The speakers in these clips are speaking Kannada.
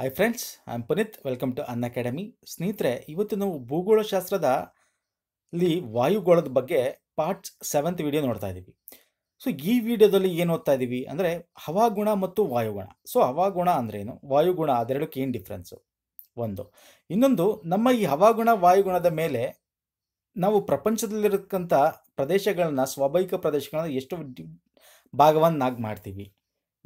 hi friends am Puneeth welcome to Unacademy ಸ್ನೇಹಿತರೆ ಇವತ್ತು ನಾವು ಭೂಗೋಳಶಾಸ್ತ್ರದ ಅಲ್ಲಿ ವಾಯುಗೋಳದ ಬಗ್ಗೆ ಪಾರ್ಟ್ಸ್ ಸೆವೆಂತ್ ವಿಡಿಯೋ ನೋಡ್ತಾ ಇದ್ದೀವಿ ಸೊ ಈ ವಿಡಿಯೋದಲ್ಲಿ ಏನು ಓದ್ತಾ ಇದ್ದೀವಿ ಅಂದರೆ ಹವಾಗುಣ ಮತ್ತು ವಾಯುಗುಣ ಸೊ ಹವಾಗುಣ ಅಂದ್ರೇನು ವಾಯುಗುಣ ಅದೆರಡಕ್ಕೆ ಏನು ಡಿಫ್ರೆನ್ಸು ಒಂದು ಇನ್ನೊಂದು ನಮ್ಮ ಈ ಹವಾಗುಣ ವಾಯುಗುಣದ ಮೇಲೆ ನಾವು ಪ್ರಪಂಚದಲ್ಲಿರತಕ್ಕಂಥ ಪ್ರದೇಶಗಳನ್ನ ಸ್ವಾಭಾವಿಕ ಪ್ರದೇಶಗಳನ್ನ ಎಷ್ಟು ಭಾಗವನ್ನಾಗಿ ಮಾಡ್ತೀವಿ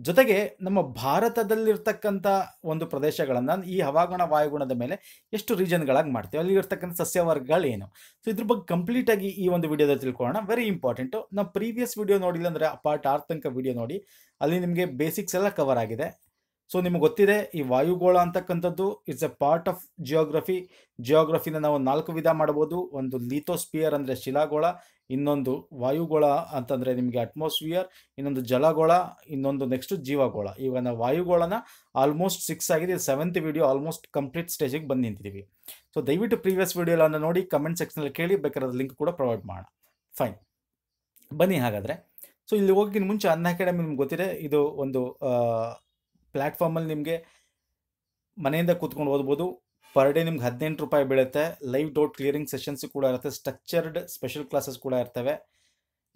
ಜೊತೆಗೆ ನಮ್ಮ ಭಾರತದಲ್ಲಿರ್ತಕ್ಕಂಥ ಒಂದು ಪ್ರದೇಶಗಳನ್ನು ಈ ಹವಾಗುಣ ವಾಯುಗುಣದ ಮೇಲೆ ಎಷ್ಟು ರೀಜನ್ಗಳಾಗಿ ಮಾಡ್ತೀವಿ ಅಲ್ಲಿ ಇರ್ತಕ್ಕಂಥ ಸಸ್ಯವರ್ಗಗಳೇನು ಸೊ ಇದ್ರ ಬಗ್ಗೆ ಕಂಪ್ಲೀಟಾಗಿ ಈ ಒಂದು ವಿಡಿಯೋದಲ್ಲಿ ತಿಳ್ಕೊಳ್ಳೋಣ ವೆರಿ ಇಂಪಾರ್ಟೆಂಟು ನಾವು ಪ್ರೀವಿಯಸ್ ವಿಡಿಯೋ ನೋಡಿಲ್ಲ ಅಂದರೆ ಪಾರ್ಟ್ ಆರ್ ವಿಡಿಯೋ ನೋಡಿ ಅಲ್ಲಿ ನಿಮಗೆ ಬೇಸಿಕ್ಸ್ ಎಲ್ಲ ಕವರ್ ಆಗಿದೆ ಸೊ ನಿಮಗೆ ಗೊತ್ತಿದೆ ಈ ವಾಯುಗೋಳ ಅಂತಕ್ಕಂಥದ್ದು it's a part of geography ಜಿಯೋಗ್ರಫಿನ ನಾವು ನಾಲ್ಕು ವಿಧ ಮಾಡ್ಬೋದು ಒಂದು ಲೀಥೋಸ್ಪಿಯರ್ ಅಂದರೆ ಶಿಲಾಗೋಳ ಇನ್ನೊಂದು ವಾಯುಗೋಳ ಅಂತಂದರೆ ನಿಮಗೆ ಅಟ್ಮಾಸ್ಫಿಯರ್ ಇನ್ನೊಂದು ಜಲಗೋಳ ಇನ್ನೊಂದು ನೆಕ್ಸ್ಟ್ ಜೀವಗೋಳ ಈಗ ನಾವು ವಾಯುಗೋಳನ ಆಲ್ಮೋಸ್ಟ್ ಸಿಕ್ಸ್ ಆಗಿದೆ ಸೆವೆಂತ್ ವಿಡಿಯೋ ಆಲ್ಮೋಸ್ಟ್ ಕಂಪ್ಲೀಟ್ ಸ್ಟೇಜಿಗೆ ಬಂದು ನಿಂತಿದ್ದೀವಿ ಸೊ ದಯವಿಟ್ಟು ಪ್ರೀವಿಯಸ್ ವೀಡಿಯೋಲನ್ನು ನೋಡಿ ಕಮೆಂಟ್ ಸೆಕ್ಷನಲ್ಲಿ ಕೇಳಿ ಬೇಕಾದ್ರೆ ಲಿಂಕ್ ಕೂಡ ಪ್ರೊವೈಡ್ ಮಾಡೋಣ ಫೈನ್ ಬನ್ನಿ ಹಾಗಾದರೆ ಸೊ ಇಲ್ಲಿ ಹೋಗಿನ ಮುಂಚೆ ಅನ್ನ ಅಕಾಡೆಮಿ ನಿಮ್ಗೆ ಗೊತ್ತಿದೆ ಇದು ಒಂದು ಪ್ಲ್ಯಾಟ್ಫಾರ್ಮಲ್ಲಿ ನಿಮಗೆ ಮನೆಯಿಂದ ಕೂತ್ಕೊಂಡು ಓದ್ಬೋದು ಪರ್ ಡೇ ನಿಮ್ಗೆ ಹದಿನೆಂಟು ರೂಪಾಯಿ ಬೀಳುತ್ತೆ ಲೈವ್ ಡೌಟ್ ಕ್ಲಿಯರಿಂಗ್ ಸೆಷನ್ಸ್ ಕೂಡ ಇರುತ್ತೆ ಸ್ಟ್ರಕ್ಚರ್ಡ್ ಸ್ಪೆಷಲ್ ಕ್ಲಾಸಸ್ ಕೂಡ ಇರ್ತವೆ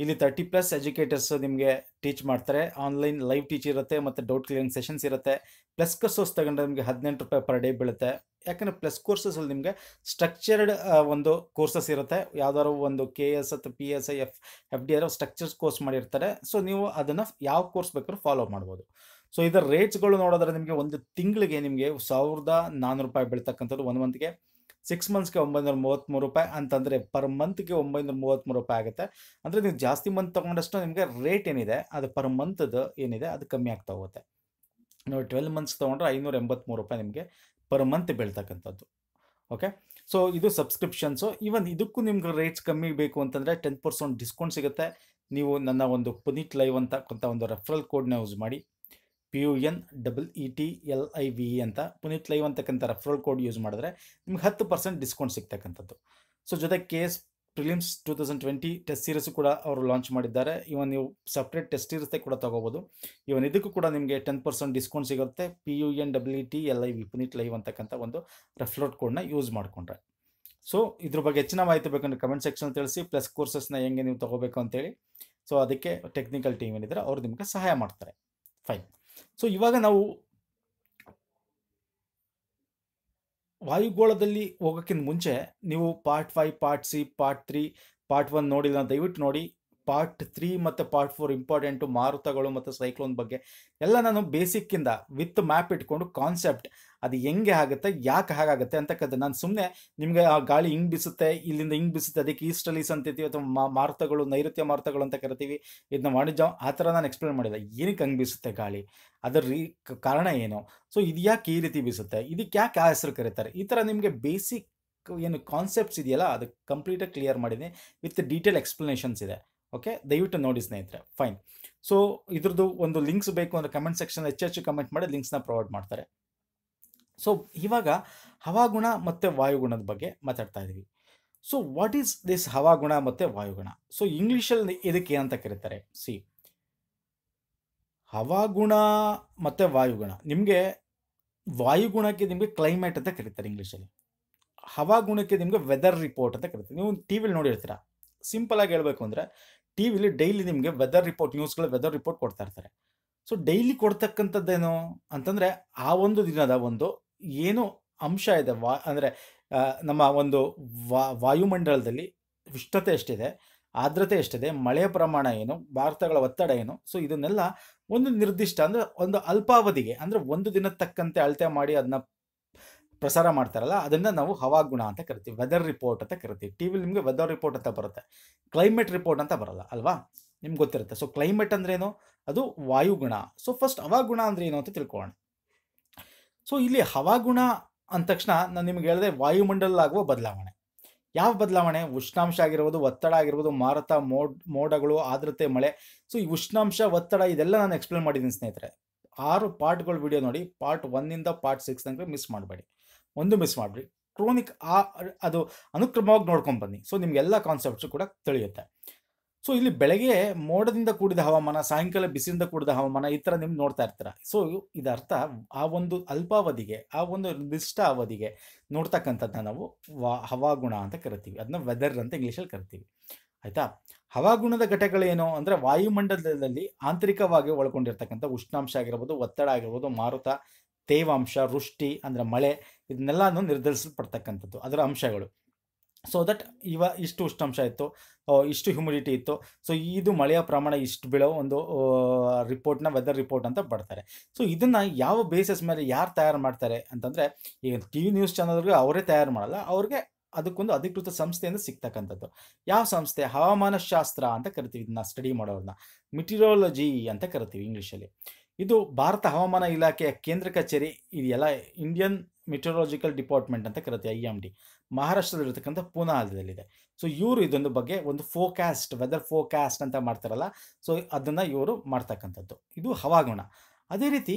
ಇಲ್ಲಿ ತರ್ಟಿ ಪ್ಲಸ್ ಎಜುಕೇಟರ್ಸ್ ನಿಮಗೆ ಟೀಚ್ ಮಾಡ್ತಾರೆ ಆನ್ಲೈನ್ ಲೈವ್ ಟೀಚ್ ಇರುತ್ತೆ ಮತ್ತು ಡೌಟ್ ಕ್ಲಿಯರಿಂಗ್ ಸೆಷನ್ಸ್ ಇರುತ್ತೆ ಪ್ಲಸ್ ಕೋರ್ಸಸ್ ತಗೊಂಡ್ರೆ ನಿಮಗೆ ಹದಿನೆಂಟು ರೂಪಾಯಿ ಪರ್ ಡೇ ಬೀಳುತ್ತೆ ಯಾಕಂದರೆ ಪ್ಲಸ್ ಕೋರ್ಸಸಲ್ಲಿ ನಿಮಗೆ ಸ್ಟ್ರಕ್ಚರ್ಡ್ ಒಂದು ಕೋರ್ಸಸ್ ಇರುತ್ತೆ ಯಾವ್ದಾದ್ರು ಒಂದು ಕೆ ಎಸ್ ಅಥವಾ P S I F F D R structures course ಮಾಡಿರ್ತಾರೆ ಸೊ ನೀವು ಅದನ್ನು ಯಾವ ಕೋರ್ಸ್ ಬೇಕಾದ್ರೂ ಫಾಲೋ ಮಾಡ್ಬೋದು ಸೊ ಇದರ ರೇಟ್ಸ್ಗಳು ನೋಡೋದ್ರೆ ನಿಮಗೆ ಒಂದು ತಿಂಗಳಿಗೆ ನಿಮಗೆ ಸಾವಿರದ ನಾನ್ನೂರು ರೂಪಾಯಿ ಬೀಳ್ತಕ್ಕಂಥದ್ದು ಒಂದು ಮಂತ್ಗೆ ಸಿಕ್ಸ್ ಮಂತ್ಸ್ಗೆ ಒಂಬೈನೂರ ಮೂವತ್ತ್ಮೂರು ರೂಪಾಯಿ ಅಂತಂದರೆ ಪರ್ ಮಂತ್ಗೆ ಒಂಬೈನೂರ ಮೂವತ್ತ್ಮೂರು ರೂಪಾಯಿ ಆಗುತ್ತೆ ಅಂದರೆ ನೀವು ಜಾಸ್ತಿ ಮಂತ್ ತೊಗೊಂಡಷ್ಟು ನಿಮಗೆ ರೇಟ್ ಏನಿದೆ ಅದು ಪರ್ ಮಂತ್ದು ಏನಿದೆ ಅದು ಕಮ್ಮಿ ಆಗ್ತಾ ಹೋಗುತ್ತೆ ನೀವು ಟ್ವೆಲ್ ಮಂತ್ಸ್ ತೊಗೊಂಡ್ರೆ ಐನೂರ ಎಂಬತ್ತ್ಮೂರು ರೂಪಾಯಿ ನಿಮಗೆ ಪರ್ ಮಂತ್ ಬೀಳ್ತಕ್ಕಂಥದ್ದು ಓಕೆ ಸೊ ಇದು ಸಬ್ಸ್ಕ್ರಿಪ್ಷನ್ಸು ಈವನ್ ಇದಕ್ಕೂ ನಿಮ್ಗೆ ರೇಟ್ಸ್ ಕಮ್ಮಿ ಬೇಕು ಅಂತಂದರೆ ಟೆನ್ ಪರ್ಸೆಂಟ್ ಡಿಸ್ಕೌಂಟ್ ಸಿಗುತ್ತೆ ನೀವು ನನ್ನ ಒಂದು ಪುನೀತ್ ಲೈವ್ ಅಂತಕ್ಕಂಥ ಒಂದು ರೆಫರಲ್ ಕೋಡ್ನ ಯೂಸ್ ಮಾಡಿ P U N double E T L I V ಅಂತ ಪುನೀತ್ ಲೈವ್ ಅಂತಕ್ಕಂಥ ರೆಫರಲ್ ಕೋಡ್ ಯೂಸ್ ಮಾಡಿದ್ರೆ ನಿಮ್ಗೆ ಹತ್ತು ಪರ್ಸೆಂಟ್ ಡಿಸ್ಕೌಂಟ್ ಸಿಗ್ತಕ್ಕಂಥದ್ದು ಸೊ ಜೊತೆ S prelims two thousand twenty test series ಕೂಡ ಅವರು ಲಾಂಚ್ ಮಾಡಿದ್ದಾರೆ ಇವನ್ ನೀವು ಸಪ್ರೇಟ್ ಟೆಸ್ಟ್ ಸೀರೀಸ್ ಕೂಡ ತೊಗೋಬೋದು ಇವನ್ ಇದಕ್ಕೂ ಕೂಡ ನಿಮಗೆ ಟೆನ್ ಪರ್ಸೆಂಟ್ ಡಿಸ್ಕೌಂಟ್ ಸಿಗುತ್ತೆ P U N W T L I V Puneeth live ಅಂತಕ್ಕಂಥ ಒಂದು ರೆಫ್ಲೋಟ್ ಕೋಡ್ನ ಯೂಸ್ ಮಾಡಿಕೊಂಡ್ರೆ ಸೊ ಇದ್ರ ಬಗ್ಗೆ ಹೆಚ್ಚಿನ ಮಾಹಿತಿ ಬೇಕಂದ್ರೆ ಕಮೆಂಟ್ ಸೆಕ್ಷನ್ ತಿಳಿಸಿ ಪ್ಲಸ್ ಕೋರ್ಸಸ್ನ ಹೆಂಗೆ ನೀವು ತೊಗೋಬೇಕು ಅಂತೇಳಿ ಸೊ ಅದಕ್ಕೆ ಟೆಕ್ನಿಕಲ್ ಟೀಮ್ ಏನಿದ್ರೆ ಅವರು ನಿಮಗೆ ಸಹಾಯ ಮಾಡ್ತಾರೆ ಫೈನ್ ಸೊ ಇವಾಗ ನಾವು ವಾಯುಗೋಳದಲ್ಲಿ ಹೋಗೋಕ್ಕಿಂತ ಮುಂಚೆ ನೀವು ಪಾರ್ಟ್ ಫೈವ್ ಪಾರ್ಟ್ ಸಿ ಪಾರ್ಟ್ ತ್ರೀ ಪಾರ್ಟ್ ಒನ್ ನೋಡಿಲ್ಲ ದಯವಿಟ್ಟು ನೋಡಿ ಪಾರ್ಟ್ ತ್ರೀ ಮತ್ತು ಪಾರ್ಟ್ ಫೋರ್ ಇಂಪಾರ್ಟೆಂಟು ಮಾರುತಗಳು ಮತ್ತು ಸೈಕ್ಲೋನ್ ಬಗ್ಗೆ ಎಲ್ಲ ನಾನು ಬೇಸಿಕ್ಕಿಂದ ವಿತ್ ಮ್ಯಾಪ್ ಇಟ್ಕೊಂಡು ಕಾನ್ಸೆಪ್ಟ್ ಅದು ಹೆಂಗೆ ಆಗುತ್ತೆ ಯಾಕೆ ಹಾಗಾಗುತ್ತೆ ಅಂತಕ್ಕಂಥ ನಾನು ಸುಮ್ಮನೆ ನಿಮಗೆ ಆ ಗಾಳಿ ಹಿಂಗೆ ಬಿಸುತ್ತೆ ಇಲ್ಲಿಂದ ಹಿಂಗೆ ಬಿಸುತ್ತೆ ಅದಕ್ಕೆ ಈಸ್ಟಲೀಸ್ ಅಂತೀವಿ ಅಥವಾ ಮಾರುತಗಳು ನೈಋತ್ಯ ಮಾರುತಗಳು ಅಂತ ಕರಿತೀವಿ ಇದನ್ನ ವಾಣಿಜ್ಯ ಆ ಥರ ನಾನು ಎಕ್ಸ್ಪ್ಲೇನ್ ಮಾಡಿಲ್ಲ ಏನಕ್ಕೆ ಹಂಗೆ ಬಿಸುತ್ತೆ ಗಾಳಿ ಅದರ ರೀ ಕಾರಣ ಏನು ಸೊ ಇದು ಯಾಕೆ ಈ ರೀತಿ ಬಿಸುತ್ತೆ ಇದಕ್ಕೆ ಯಾಕೆ ಆ ಹೆಸರು ಕರೀತಾರೆ ಈ ಥರ ನಿಮಗೆ ಬೇಸಿಕ್ ಏನು ಕಾನ್ಸೆಪ್ಟ್ಸ್ ಇದೆಯಲ್ಲ ಅದು ಕಂಪ್ಲೀಟಾಗಿ ಕ್ಲಿಯರ್ ಮಾಡಿದೆ ವಿತ್ ಡೀಟೇಲ್ ಎಕ್ಸ್ಪ್ಲನೇಷನ್ಸ್ ಇದೆ ಓಕೆ ದಯವಿಟ್ಟು ನೋಡಿ ಸ್ನೇಹಿತರೆ ಫೈನ್ ಸೊ ಇದ್ರದ್ದು ಒಂದು ಲಿಂಕ್ಸ್ ಬೇಕು ಅಂದರೆ ಕಮೆಂಟ್ ಸೆಕ್ಷನ್ ಹೆಚ್ಚು ಹೆಚ್ಚು ಕಮೆಂಟ್ ಮಾಡಿ ಲಿಂಕ್ಸ್ನ ಪ್ರೊವೈಡ್ ಮಾಡ್ತಾರೆ ಸೊ ಇವಾಗ ಹವಾಗುಣ ಮತ್ತು ವಾಯುಗುಣದ ಬಗ್ಗೆ ಮಾತಾಡ್ತಾ ಇದ್ದೀವಿ ಸೊ ವಾಟ್ ಈಸ್ ದಿಸ್ ಹವಾಗುಣ ಮತ್ತು ವಾಯುಗುಣ ಸೊ ಇಂಗ್ಲೀಷಲ್ಲಿ ಇದಕ್ಕೆ ಅಂತ ಕರೀತಾರೆ ಸಿ ಹವಾಗುಣ ಮತ್ತು ವಾಯುಗುಣ ನಿಮಗೆ ವಾಯುಗುಣಕ್ಕೆ ನಿಮಗೆ ಕ್ಲೈಮೇಟ್ ಅಂತ ಕರೀತಾರೆ ಇಂಗ್ಲೀಷಲ್ಲಿ ಹವಾಗುಣಕ್ಕೆ ನಿಮಗೆ ವೆದರ್ ರಿಪೋರ್ಟ್ ಅಂತ ಕರಿತಾರೆ ನೀವು ಟಿ ವಿಲಿ ನೋಡಿರ್ತೀರ ಸಿಂಪಲಾಗಿ ಹೇಳಬೇಕು ಅಂದರೆ ಟಿ ವಿಲಿ ಡೈಲಿ ನಿಮಗೆ ವೆದರ್ ರಿಪೋರ್ಟ್ ನ್ಯೂಸ್ಗಳು ವೆದರ್ ರಿಪೋರ್ಟ್ ಕೊಡ್ತಾ ಇರ್ತಾರೆ ಸೊ ಡೈಲಿ ಕೊಡ್ತಕ್ಕಂಥದ್ದೇನು ಅಂತಂದರೆ ಆ ಒಂದು ದಿನದ ಒಂದು ಏನು ಅಂಶ ಇದೆ ವಾ ಅಂದರೆ ನಮ್ಮ ಒಂದು ವಾ ವಾಯುಮಂಡಲದಲ್ಲಿ ಉಷ್ಣತೆ ಎಷ್ಟಿದೆ ಆರ್ದ್ರತೆ ಎಷ್ಟಿದೆ ಮಳೆಯ ಪ್ರಮಾಣ ಏನು ಭಾರತಗಳ ಒತ್ತಡ ಏನು ಸೊ ಇದನ್ನೆಲ್ಲ ಒಂದು ನಿರ್ದಿಷ್ಟ ಅಂದರೆ ಒಂದು ಅಲ್ಪಾವಧಿಗೆ ಅಂದರೆ ಒಂದು ದಿನ ತಕ್ಕಂತೆ ಅಳತೆ ಮಾಡಿ ಅದನ್ನ ಪ್ರಸಾರ ಮಾಡ್ತಾರಲ್ಲ ಅದನ್ನು ನಾವು ಹವಾಗುಣ ಅಂತ ಕರಿತೀವಿ ವೆದರ್ ರಿಪೋರ್ಟ್ ಅಂತ ಕರಿತೀವಿ ಟಿ ವಿಲಿ ನಿಮಗೆ ವೆದರ್ ರಿಪೋರ್ಟ್ ಅಂತ ಬರುತ್ತೆ ಕ್ಲೈಮೇಟ್ ರಿಪೋರ್ಟ್ ಅಂತ ಬರಲ್ಲ ಅಲ್ವಾ ನಿಮ್ಗೆ ಗೊತ್ತಿರುತ್ತೆ ಸೊ ಕ್ಲೈಮೇಟ್ ಅಂದ್ರೇನು ಅದು ವಾಯುಗುಣ ಸೊ ಫಸ್ಟ್ ಹವಾಗುಣ ಅಂದ್ರೆ ಏನು ಅಂತ ತಿಳ್ಕೊಳ್ಳೋಣ ಸೊ ಇಲ್ಲಿ ಹವಾಗುಣ ಅಂದ ತಕ್ಷಣ ನಾನು ನಿಮ್ಗೆ ಹೇಳಿದೆ ವಾಯುಮಂಡಲಾಗುವ ಬದಲಾವಣೆ ಯಾವ ಬದಲಾವಣೆ ಉಷ್ಣಾಂಶ ಆಗಿರ್ಬೋದು ಒತ್ತಡ ಆಗಿರ್ಬೋದು ಮಾರುತ ಮೋಡ್ ಮೋಡಗಳು ಆದ್ರತೆ ಮಳೆ ಸೊ ಈ ಉಷ್ಣಾಂಶ ಒತ್ತಡ ಇದೆಲ್ಲ ನಾನು ಎಕ್ಸ್ಪ್ಲೇನ್ ಮಾಡಿದ್ದೀನಿ ಸ್ನೇಹಿತರೆ ಆರು ಪಾರ್ಟ್ಗಳು ವಿಡಿಯೋ ನೋಡಿ ಪಾರ್ಟ್ ಒನ್ನಿಂದ ಪಾರ್ಟ್ ಸಿಕ್ಸ್ ತನಕ ಮಿಸ್ ಮಾಡಬೇಡಿ ಒಂದು ಮಿಸ್ ಮಾಡಿಬಿಡಿ ಕ್ರೋನಿಕ್ ಆ ಅದು ಅನುಕ್ರಮವಾಗಿ ನೋಡ್ಕೊಂಡು ಬನ್ನಿ ಸೊ ನಿಮ್ಗೆಲ್ಲ ಕಾನ್ಸೆಪ್ಟ್ಸು ಕೂಡ ತಿಳಿಯುತ್ತೆ ಸೊ ಇಲ್ಲಿ ಬೆಳಗ್ಗೆ ಮೋಡದಿಂದ ಕೂಡಿದ ಹವಾಮಾನ ಸಾಯಂಕಾಲ ಬಿಸಿಯಿಂದ ಕೂಡಿದ ಹವಾಮಾನ ಈ ಥರ ನಿಮ್ಗೆ ನೋಡ್ತಾ ಇರ್ತೀರ ಸೊ ಇದರ್ಥ ಆ ಒಂದು ಅಲ್ಪಾವಧಿಗೆ ಆ ಒಂದು ನಿರ್ದಿಷ್ಟ ಅವಧಿಗೆ ನೋಡ್ತಕ್ಕಂಥದ್ದನ್ನ ನಾವು ವಾ ಹವಾಗುಣ ಅಂತ ಕರಿತೀವಿ ಅದನ್ನ ವೆದರ್ ಅಂತ ಇಂಗ್ಲೀಷಲ್ಲಿ ಕರಿತೀವಿ ಆಯಿತಾ ಹವಾಗುಣದ ಘಟಕಗಳೇನು ಅಂದರೆ ವಾಯುಮಂಡಲದಲ್ಲಿ ಆಂತರಿಕವಾಗಿ ಒಳಗೊಂಡಿರ್ತಕ್ಕಂಥ ಉಷ್ಣಾಂಶ ಆಗಿರ್ಬೋದು ಒತ್ತಡ ಆಗಿರ್ಬೋದು ಮಾರುತ ತೇವಾಂಶ ವೃಷ್ಟಿ ಅಂದರೆ ಮಳೆ ಇದನ್ನೆಲ್ಲನೂ ನಿರ್ಧರಿಸಲ್ಪಡ್ತಕ್ಕಂಥದ್ದು ಅದರ ಅಂಶಗಳು ಸೊ ದಟ್ ಇವ ಇಷ್ಟು ಉಷ್ಣಾಂಶ ಇತ್ತು ಇಷ್ಟು ಹ್ಯುಮಿಡಿಟಿ ಇತ್ತು ಸೊ ಇದು ಮಳೆಯ ಪ್ರಮಾಣ ಇಷ್ಟು ಬೀಳೋ ಒಂದು ರಿಪೋರ್ಟ್ನ ವೆದರ್ ರಿಪೋರ್ಟ್ ಅಂತ ಬರ್ತಾರೆ ಸೊ ಇದನ್ನು ಯಾವ ಬೇಸಸ್ ಮೇಲೆ ಯಾರು ತಯಾರು ಮಾಡ್ತಾರೆ ಅಂತಂದರೆ ಈಗ ಟಿ ವಿ ನ್ಯೂಸ್ ಚಾನಲ್ಗೆ ಅವರೇ ತಯಾರು ಮಾಡಲ್ಲ ಅವ್ರಿಗೆ ಅದಕ್ಕೊಂದು ಅಧಿಕೃತ ಸಂಸ್ಥೆಯಿಂದ ಸಿಗ್ತಕ್ಕಂಥದ್ದು ಯಾವ ಸಂಸ್ಥೆ ಹವಾಮಾನಶಾಸ್ತ್ರ ಅಂತ ಕರಿತೀವಿ ಇದನ್ನ ಸ್ಟಡಿ ಮಾಡೋರನ್ನ ಮಿಟಿರೋಲಜಿ ಅಂತ ಕರಿತೀವಿ ಇಂಗ್ಲೀಷಲ್ಲಿ ಇದು ಭಾರತ ಹವಾಮಾನ ಇಲಾಖೆಯ ಕೇಂದ್ರ ಕಚೇರಿ ಇದೆಯಲ್ಲ ಇಂಡಿಯನ್ ಮಿಟಿರೋಲಜಿಕಲ್ ಡಿಪಾರ್ಟ್ಮೆಂಟ್ ಅಂತ ಕರಿತೀವಿ ಐ ಎಮ್ ಡಿ ಮಹಾರಾಷ್ಟ್ರದಲ್ಲಿರ್ತಕ್ಕಂಥ ಪೂನಾದಲ್ಲಿದೆ ಸೊ ಇವರು ಇದೊಂದು ಬಗ್ಗೆ ಒಂದು ಫೋಕ್ಯಾಸ್ಟ್ ವೆದರ್ ಫೋಕ್ಯಾಸ್ಟ್ ಅಂತ ಮಾಡ್ತಾರಲ್ಲ ಸೊ ಅದನ್ನು ಇವರು ಮಾಡ್ತಕ್ಕಂಥದ್ದು ಇದು ಹವಾಗುಣ ಅದೇ ರೀತಿ